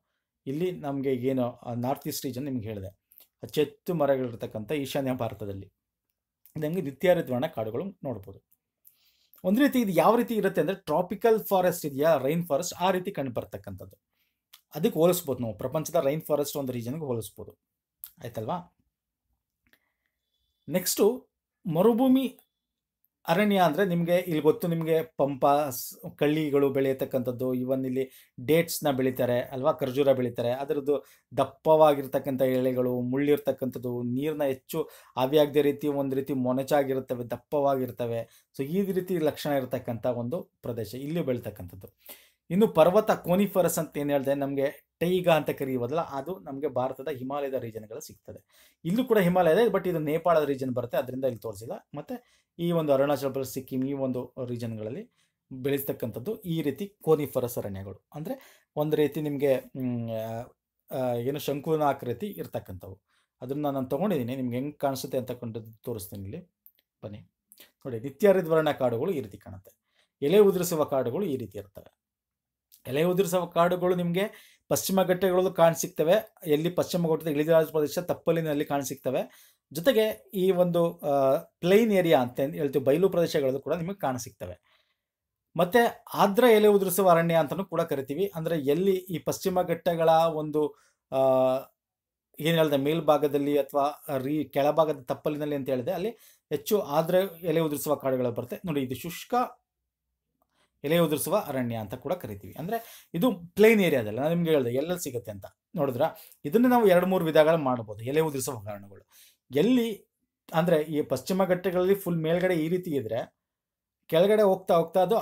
ಇಲ್ಲಿ ನಮಗೆ ಏನು ನಾರ್ತ್ ಈಸ್ಟ್ ರೀಜನ್ ನಿಮ್ಗೆ ಹೇಳಿದೆ ಅಚ್ಚೆತ್ತು ಮರಗಳಿರ್ತಕ್ಕಂಥ ಈಶಾನ್ಯ ಭಾರತದಲ್ಲಿ ಇದಂಗೆ ನಿತ್ಯ ಹರಿದ್ರವಣ ಕಾಡುಗಳು ನೋಡ್ಬೋದು ಒಂದು ರೀತಿ ಇದು ಯಾವ ರೀತಿ ಇರುತ್ತೆ ಅಂದರೆ ಟ್ರಾಪಿಕಲ್ ಫಾರೆಸ್ಟ್ ಇದೆಯಾ ರೈನ್ ಫಾರೆಸ್ಟ್ ಆ ರೀತಿ ಕಂಡು ಬರ್ತಕ್ಕಂಥದ್ದು ಅದಕ್ಕೆ ಹೋಲಿಸ್ಬೋದು ನಾವು ಪ್ರಪಂಚದ ರೈನ್ ಫಾರೆಸ್ಟ್ ಒಂದು ರೀಜನ್ಗೆ ಹೋಲಿಸ್ಬೋದು ಆಯ್ತಲ್ವಾ ನೆಕ್ಸ್ಟು ಮರುಭೂಮಿ ಅರಣ್ಯ ಅಂದರೆ ನಿಮಗೆ ಇಲ್ಲಿ ಗೊತ್ತು ನಿಮಗೆ ಪಂಪ ಕಳ್ಳಿಗಳು ಬೆಳೆಯತಕ್ಕಂಥದ್ದು ಇವನ್ ಇಲ್ಲಿ ಡೇಟ್ಸ್ನ ಬೆಳೀತಾರೆ ಅಲ್ವಾ ಖರ್ಜೂರ ಬೆಳೀತಾರೆ ಅದರದ್ದು ದಪ್ಪವಾಗಿರ್ತಕ್ಕಂಥ ಎಳೆಗಳು ಮುಳ್ಳಿರ್ತಕ್ಕಂಥದ್ದು ನೀರನ್ನ ಹೆಚ್ಚು ಆವಿಯಾಗದೇ ರೀತಿ ಒಂದು ರೀತಿ ಮೊನಚಾಗಿರ್ತವೆ ದಪ್ಪವಾಗಿರ್ತವೆ ಸೊ ಈ ರೀತಿ ಲಕ್ಷಣ ಇರತಕ್ಕಂಥ ಒಂದು ಪ್ರದೇಶ ಇಲ್ಲಿ ಬೆಳೀತಕ್ಕಂಥದ್ದು ಇನ್ನು ಪರ್ವತ ಕೋನಿಫರಸ್ ಅಂತ ಏನು ಹೇಳಿದೆ ನಮಗೆ ಈಗ ಅಂತ ಕರೆಯುವುದಲ್ಲ ಅದು ನಮಗೆ ಭಾರತದ ಹಿಮಾಲಯದ ರೀಜನ್ಗಳು ಸಿಗ್ತದೆ ಇಲ್ಲೂ ಕೂಡ ಹಿಮಾಲಯದ ಬಟ್ ಇದು ನೇಪಾಳದ ರೀಜನ್ ಬರುತ್ತೆ ಅದರಿಂದ ಇಲ್ಲಿ ತೋರಿಸಿಲ್ಲ ಮತ್ತು ಈ ಒಂದು ಅರುಣಾಚಲ ಪ್ರದೇಶ ಸಿಕ್ಕಿಂ ಈ ಒಂದು ರೀಜನ್ಗಳಲ್ಲಿ ಬೆಳೀತಕ್ಕಂಥದ್ದು ಈ ರೀತಿ ಕೋನಿಫರಸ್ ಅರಣ್ಯಗಳು ಅಂದರೆ ಒಂದು ರೀತಿ ನಿಮಗೆ ಏನು ಶಂಕುನಾಕೃತಿ ಇರ್ತಕ್ಕಂಥವು ಅದನ್ನು ನಾನು ತೊಗೊಂಡಿದ್ದೀನಿ ನಿಮ್ಗೆ ಹೆಂಗೆ ಕಾಣಿಸುತ್ತೆ ಅಂತಕ್ಕಂಥದ್ದು ತೋರಿಸ್ತೀನಿ ಇಲ್ಲಿ ಬನ್ನಿ ನೋಡಿ ನಿತ್ಯ ಕಾಡುಗಳು ಈ ರೀತಿ ಕಾಣುತ್ತೆ ಎಲೆ ಉದುರಿಸುವ ಕಾಡುಗಳು ಈ ರೀತಿ ಇರ್ತವೆ ಎಲೆ ಉದುರಿಸುವ ಕಾಡುಗಳು ನಿಮಗೆ ಪಶ್ಚಿಮ ಘಟ್ಟಗಳಲ್ಲೂ ಕಾಣಿಸಿಕ್ತವೆ ಎಲ್ಲಿ ಪಶ್ಚಿಮ ಘಟ್ಟದ ಇಳಿಜಾರು ಪ್ರದೇಶ ತಪ್ಪಲಿನಲ್ಲಿ ಕಾಣಿಸಿಕ್ತವೆ ಜೊತೆಗೆ ಈ ಒಂದು ಪ್ಲೈನ್ ಏರಿಯಾ ಅಂತ ಹೇಳ್ತೀವಿ ಬಯಲು ಪ್ರದೇಶಗಳಲ್ಲೂ ಕೂಡ ನಿಮಗೆ ಕಾಣಿಸಿಕ್ತವೆ ಮತ್ತು ಆದ್ರ ಎಲೆ ಉದುರಿಸುವ ಅರಣ್ಯ ಅಂತಲೂ ಕೂಡ ಕರಿತೀವಿ ಅಂದರೆ ಎಲ್ಲಿ ಈ ಪಶ್ಚಿಮ ಘಟ್ಟಗಳ ಒಂದು ಏನು ಹೇಳಿದೆ ಮೇಲ್ಭಾಗದಲ್ಲಿ ಅಥವಾ ರೀ ಕೆಳಭಾಗದ ತಪ್ಪಲಿನಲ್ಲಿ ಅಂತ ಹೇಳಿದೆ ಅಲ್ಲಿ ಹೆಚ್ಚು ಆದ್ರ ಎಲೆ ಉದುರಿಸುವ ಕಾಡುಗಳು ಬರುತ್ತೆ ನೋಡಿ ಇದು ಶುಷ್ಕ ಎಲೆ ಉದುರಿಸುವ ಅರಣ್ಯ ಅಂತ ಕೂಡ ಕರಿತೀವಿ ಅಂದರೆ ಇದು ಪ್ಲೇನ್ ಏರಿಯಾದಲ್ಲ ನಾನು ನಿಮ್ಗೆ ಹೇಳಿದೆ ಎಲ್ಲೆಲ್ಲಿ ಸಿಗುತ್ತೆ ಅಂತ ನೋಡಿದ್ರ ಇದನ್ನು ನಾವು ಎರಡು ಮೂರು ವಿಧಗಳು ಮಾಡ್ಬೋದು ಎಲೆ ಉದುರಿಸುವ ಕಾರಣಗಳು ಎಲ್ಲಿ ಅಂದರೆ ಈ ಪಶ್ಚಿಮ ಘಟ್ಟಗಳಲ್ಲಿ ಫುಲ್ ಮೇಲ್ಗಡೆ ಈ ರೀತಿ ಇದ್ರೆ ಕೆಳಗಡೆ ಹೋಗ್ತಾ ಹೋಗ್ತಾ ಅದು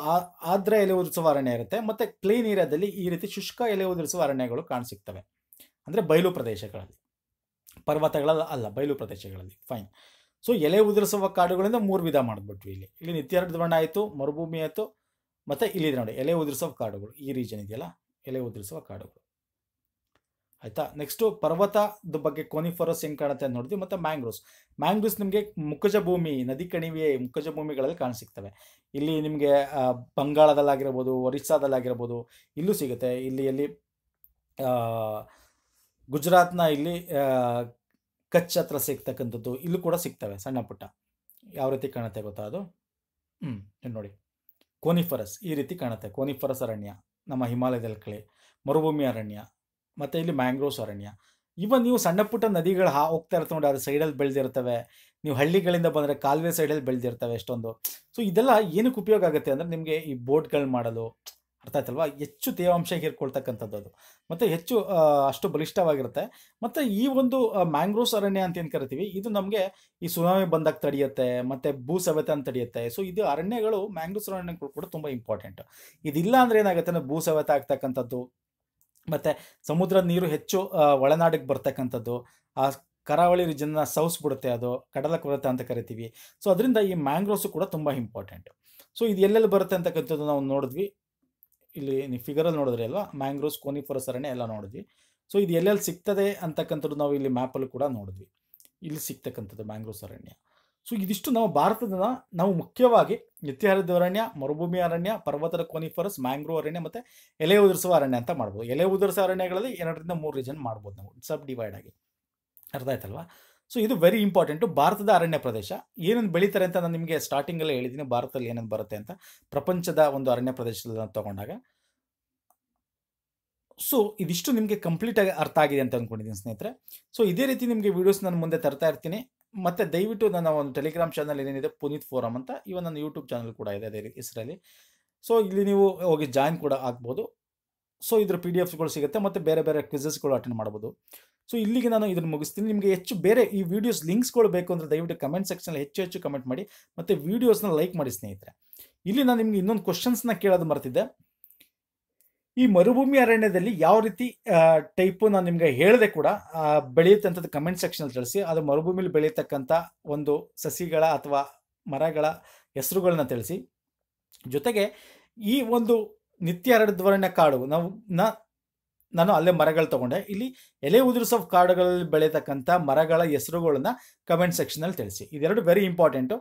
ಆದ್ರೆ ಎಲೆ ಉದುರಿಸುವ ಅರಣ್ಯ ಇರುತ್ತೆ ಮತ್ತೆ ಪ್ಲೇನ್ ಏರಿಯಾದಲ್ಲಿ ಈ ರೀತಿ ಶುಷ್ಕ ಎಲೆ ಉದುರಿಸುವ ಅರಣ್ಯಗಳು ಕಾಣಿಸಿಕ್ತವೆ ಅಂದರೆ ಬಯಲು ಪ್ರದೇಶಗಳಲ್ಲಿ ಪರ್ವತಗಳಲ್ಲಿ ಅಲ್ಲ ಬಯಲು ಪ್ರದೇಶಗಳಲ್ಲಿ ಫೈನ್ ಸೊ ಎಲೆ ಉದುರಿಸುವ ಕಾಡುಗಳಿಂದ ಮೂರು ವಿಧ ಮಾಡಿಬಿಟ್ವಿ ಇಲ್ಲಿ ಇಲ್ಲಿ ನಿತ್ಯಾರ್ಧವಣ ಆಯಿತು ಮರುಭೂಮಿ ಆಯಿತು ಮತ್ತು ಇಲ್ಲಿದೆ ನೋಡಿ ಎಲೆ ಉದುರಿಸುವ ಕಾಡುಗಳು ಈ ರೀಜನ್ ಇದೆಯಲ್ಲ ಎಲೆ ಉದುರಿಸುವ ಕಾಡುಗಳು ಆಯಿತಾ ನೆಕ್ಸ್ಟು ಪರ್ವತದ ಬಗ್ಗೆ ಕೋನಿಫರಸ್ ಹೆಂಗ್ ಕಾಣುತ್ತೆ ಅಂತ ನೋಡಿದ್ವಿ ಮತ್ತು ಮ್ಯಾಂಗ್ರೋಸ್ ಮ್ಯಾಂಗ್ರೋಸ್ ನಿಮಗೆ ಮುಖಜ ಭೂಮಿ ನದಿ ಕಣಿವೆ ಮುಖಜ ಭೂಮಿಗಳಲ್ಲಿ ಕಾಣಿಸಿಕ್ತವೆ ಇಲ್ಲಿ ನಿಮಗೆ ಬಂಗಾಳದಲ್ಲಾಗಿರ್ಬೋದು ಆಗಿರ್ಬೋದು ಇಲ್ಲೂ ಸಿಗುತ್ತೆ ಇಲ್ಲಿ ಎಲ್ಲಿ ಗುಜರಾತ್ನ ಇಲ್ಲಿ ಕಚ್ ಹತ್ರ ಸಿಗ್ತಕ್ಕಂಥದ್ದು ಇಲ್ಲೂ ಕೂಡ ಸಿಗ್ತವೆ ಸಣ್ಣ ಪುಟ್ಟ ಯಾವ ರೀತಿ ಕಾಣುತ್ತೆ ಗೊತ್ತಾ ಅದು ಹ್ಞೂ ನೋಡಿ ಕೋನಿಫರಸ್ ಈ ರೀತಿ ಕಾಣುತ್ತೆ ಕೋನಿಫರಸ್ ಅರಣ್ಯ ನಮ್ಮ ಹಿಮಾಲಯದಲ್ಲಿ ಕಳೆ ಮರುಭೂಮಿ ಅರಣ್ಯ ಮತ್ತು ಇಲ್ಲಿ ಮ್ಯಾಂಗ್ರೋವ್ಸ್ ಅರಣ್ಯ ಇವನ್ ನೀವು ಸಣ್ಣ ಪುಟ್ಟ ನದಿಗಳು ಹಾ ಹೋಗ್ತಾ ಇರ್ತವೆ ನೋಡಿ ಅದ್ರ ಸೈಡಲ್ಲಿ ಬೆಳೆದಿರ್ತವೆ ನೀವು ಹಳ್ಳಿಗಳಿಂದ ಬಂದರೆ ಕಾಲುವೆ ಸೈಡಲ್ಲಿ ಬೆಳೆದಿರ್ತವೆ ಎಷ್ಟೊಂದು ಸೊ ಇದೆಲ್ಲ ಏನಕ್ಕೆ ಉಪಯೋಗ ಆಗುತ್ತೆ ಅಂದರೆ ನಿಮಗೆ ಈ ಬೋಟ್ಗಳು ಮಾಡಲು ಅರ್ಥ ಆಯ್ತಲ್ವಾ ಹೆಚ್ಚು ತೇವಾಂಶ ಹೀರ್ಕೊಳ್ತಕ್ಕಂಥದ್ದು ಅದು ಮತ್ತು ಹೆಚ್ಚು ಅಷ್ಟು ಬಲಿಷ್ಠವಾಗಿರುತ್ತೆ ಮತ್ತು ಈ ಒಂದು ಮ್ಯಾಂಗ್ರೋವ್ಸ್ ಅರಣ್ಯ ಅಂತ ಏನು ಕರಿತೀವಿ ಇದು ನಮಗೆ ಈ ಸುನಾಮಿ ಬಂದಾಗ ತಡೆಯುತ್ತೆ ಮತ್ತು ಭೂ ಸವೆತ ಅಂತ ತಡೆಯುತ್ತೆ ಸೊ ಇದು ಅರಣ್ಯಗಳು ಮ್ಯಾಂಗ್ರೋವ್ಸ್ ಅರಣ್ಯಗಳು ಕೂಡ ತುಂಬ ಇಂಪಾರ್ಟೆಂಟ್ ಇದಿಲ್ಲ ಅಂದರೆ ಏನಾಗುತ್ತೆ ಅಂದರೆ ಭೂ ಸವೆತ ಆಗ್ತಕ್ಕಂಥದ್ದು ಮತ್ತು ಸಮುದ್ರದ ನೀರು ಹೆಚ್ಚು ಒಳನಾಡಿಗೆ ಬರ್ತಕ್ಕಂಥದ್ದು ಆ ಕರಾವಳಿ ರೀಜನ್ನ ಸೌಸ್ಬಿಡುತ್ತೆ ಅದು ಕಡಲ ಕೊರತೆ ಅಂತ ಕರಿತೀವಿ ಸೊ ಅದರಿಂದ ಈ ಮ್ಯಾಂಗ್ರೋವ್ಸು ಕೂಡ ತುಂಬ ಇಂಪಾರ್ಟೆಂಟ್ ಸೊ ಇದು ಎಲ್ಲೆಲ್ಲಿ ಬರುತ್ತೆ ಅಂತಕ್ಕಂಥದ್ದು ನಾವು ನೋಡಿದ್ವಿ ಇಲ್ಲಿ ನೀವು ಫಿಗರಲ್ಲಿ ನೋಡಿದ್ರೆ ಅಲ್ವಾ ಮ್ಯಾಂಗ್ರೋಸ್ ಕೋನಿಫರಸ್ ಅರಣ್ಯ ಎಲ್ಲ ನೋಡಿದ್ವಿ ಸೊ ಇದು ಎಲ್ಲೆಲ್ಲಿ ಸಿಗ್ತದೆ ಅಂತಕ್ಕಂಥದ್ದು ನಾವು ಇಲ್ಲಿ ಮ್ಯಾಪಲ್ಲಿ ಕೂಡ ನೋಡಿದ್ವಿ ಇಲ್ಲಿ ಸಿಗ್ತಕ್ಕಂಥದ್ದು ಮ್ಯಾಂಗ್ರೋಸ್ ಅರಣ್ಯ ಸೊ ಇದಿಷ್ಟು ನಾವು ಭಾರತದ ನಾವು ಮುಖ್ಯವಾಗಿ ನಿತ್ಯಹರಿದ ಅರಣ್ಯ ಮರುಭೂಮಿ ಅರಣ್ಯ ಪರ್ವತದ ಕೋನಿಫರಸ್ ಮ್ಯಾಂಗ್ರೋ ಅರಣ್ಯ ಮತ್ತು ಎಲೆ ಉದುರಿಸುವ ಅರಣ್ಯ ಅಂತ ಮಾಡ್ಬೋದು ಎಲೆ ಉದುರಿಸುವ ಅರಣ್ಯಗಳಲ್ಲಿ ಎರಡರಿಂದ ಮೂರು ರೀಜನ್ ಮಾಡ್ಬೋದು ನಾವು ಸಬ್ ಡಿವೈಡ್ ಆಗಿ ಅರ್ಥ ಆಯ್ತಲ್ವಾ ಸೊ ಇದು ವೆರಿ ಇಂಪಾರ್ಟೆಂಟು ಭಾರತದ ಅರಣ್ಯ ಪ್ರದೇಶ ಏನನ್ನು ಬೆಳೀತಾರೆ ಅಂತ ನಾನು ನಿಮಗೆ ಸ್ಟಾರ್ಟಿಂಗಲ್ಲೇ ಹೇಳಿದ್ದೀನಿ ಭಾರತದಲ್ಲಿ ಏನೇನು ಬರುತ್ತೆ ಅಂತ ಪ್ರಪಂಚದ ಒಂದು ಅರಣ್ಯ ಪ್ರದೇಶದಲ್ಲಿ ನಾನು ತೊಗೊಂಡಾಗ ಸೊ ಇದಿಷ್ಟು ನಿಮಗೆ ಕಂಪ್ಲೀಟಾಗಿ ಅರ್ಥ ಆಗಿದೆ ಅಂತ ಅಂದ್ಕೊಂಡಿದ್ದೀನಿ ಸ್ನೇಹಿತರೆ ಸೊ ಇದೇ ರೀತಿ ನಿಮಗೆ ವೀಡಿಯೋಸ್ ನಾನು ಮುಂದೆ ತರ್ತಾ ಇರ್ತೀನಿ ಮತ್ತು ದಯವಿಟ್ಟು ನನ್ನ ಒಂದು ಟೆಲಿಗ್ರಾಮ್ ಚಾನಲ್ ಏನೇನಿದೆ ಪುನೀತ್ ಫೋರಮ್ ಅಂತ ಇವನ್ ನನ್ನ ಯೂಟ್ಯೂಬ್ ಚಾನಲ್ ಕೂಡ ಇದೆ ಅದೇ ರೀತಿ ಹೆಸರಲ್ಲಿ ಸೊ ಇಲ್ಲಿ ನೀವು ಹೋಗಿ ಜಾಯಿನ್ ಕೂಡ ಆಗ್ಬೋದು ಸೊ ಇದ್ರ ಪಿ ಡಿ ಎಫ್ಗಳು ಸಿಗುತ್ತೆ ಮತ್ತು ಬೇರೆ ಬೇರೆ ಕ್ವಿಸಸ್ಗಳು ಅಟೆಂಡ್ ಮಾಡ್ಬೋದು ಸೊ ಇಲ್ಲಿಗೆ ನಾನು ಇದನ್ನು ಮುಗಿಸ್ತೀನಿ ನಿಮಗೆ ಹೆಚ್ಚು ಬೇರೆ ಈ ವಿಡಿಯೋಸ್ ಲಿಂಕ್ಸ್ಗಳು ಬೇಕು ಅಂದರೆ ದಯವಿಟ್ಟು ಕಮೆಂಟ್ ಸೆಕ್ಷನ್ ಹೆಚ್ಚು ಹೆಚ್ಚು ಕಮೆಂಟ್ ಮಾಡಿ ಮತ್ತು ವಿಡಿಯೋಸ್ನ ಲೈಕ್ ಮಾಡಿ ಸ್ನೇಹಿತರೆ ಇಲ್ಲಿ ನಾನು ನಿಮಗೆ ಇನ್ನೊಂದು ಕ್ವಶನ್ಸ್ನ ಕೇಳೋದು ಮರ್ತಿದ್ದೆ ಈ ಮರುಭೂಮಿ ಅರಣ್ಯದಲ್ಲಿ ಯಾವ ರೀತಿ ಟೈಪು ನಾನು ನಿಮಗೆ ಹೇಳಿದೆ ಕೂಡ ಬೆಳೆಯುತ್ತೆ ಅಂತದ್ದು ಕಮೆಂಟ್ ಸೆಕ್ಷನಲ್ಲಿ ತಿಳಿಸಿ ಅದು ಮರುಭೂಮಿಲಿ ಬೆಳೆಯತಕ್ಕಂಥ ಒಂದು ಸಸಿಗಳ ಅಥವಾ ಮರಗಳ ಹೆಸರುಗಳನ್ನ ತಿಳಿಸಿ ಜೊತೆಗೆ ಈ ಒಂದು ನಿತ್ಯ ಹರಡಿದ್ವರ್ಣ್ಯ ಕಾಡು ನಾವು ನ ನಾನು ಅಲ್ಲೇ ಮರಗಳು ತಗೊಂಡೆ ಇಲ್ಲಿ ಎಲೆ ಉದುರಿಸೋ ಕಾಡುಗಳಲ್ಲಿ ಬೆಳೀತಕ್ಕಂಥ ಮರಗಳ ಹೆಸರುಗಳನ್ನ ಕಮೆಂಟ್ ಅಲ್ಲಿ ತಿಳಿಸಿ ಇದೆರಡು ವೆರಿ ಇಂಪಾರ್ಟೆಂಟು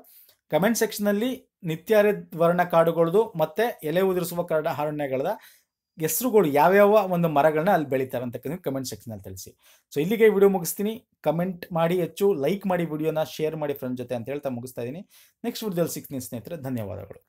ಕಮೆಂಟ್ ಸೆಕ್ಷನಲ್ಲಿ ನಿತ್ಯ ಹರಿದ್ವರ್ಣ ವರ್ಣ ಕಾಡುಗಳದು ಮತ್ತು ಎಲೆ ಉದುರಿಸುವ ಕಾಡ ಅರಣ್ಯಗಳ ಹೆಸರುಗಳು ಯಾವ್ಯಾವ ಒಂದು ಮರಗಳನ್ನ ಅಲ್ಲಿ ಬೆಳೀತಾರೆ ಅಂತಕ್ಕಂಥ ಕಮೆಂಟ್ ಅಲ್ಲಿ ತಿಳಿಸಿ ಸೊ ಇಲ್ಲಿಗೆ ವಿಡಿಯೋ ಮುಗಿಸ್ತೀನಿ ಕಮೆಂಟ್ ಮಾಡಿ ಹೆಚ್ಚು ಲೈಕ್ ಮಾಡಿ ವಿಡಿಯೋನ ಶೇರ್ ಮಾಡಿ ಫ್ರೆಂಡ್ ಜೊತೆ ಅಂತ ಹೇಳ್ತಾ ಮುಗಿಸ್ತಾ ಇದ್ದೀನಿ ನೆಕ್ಸ್ಟ್ ವಿಡಿಯೋದಲ್ಲಿ ಸಿಗ್ತೀನಿ ಸ್ನೇಹಿತರೆ ಧನ್ಯವಾದಗಳು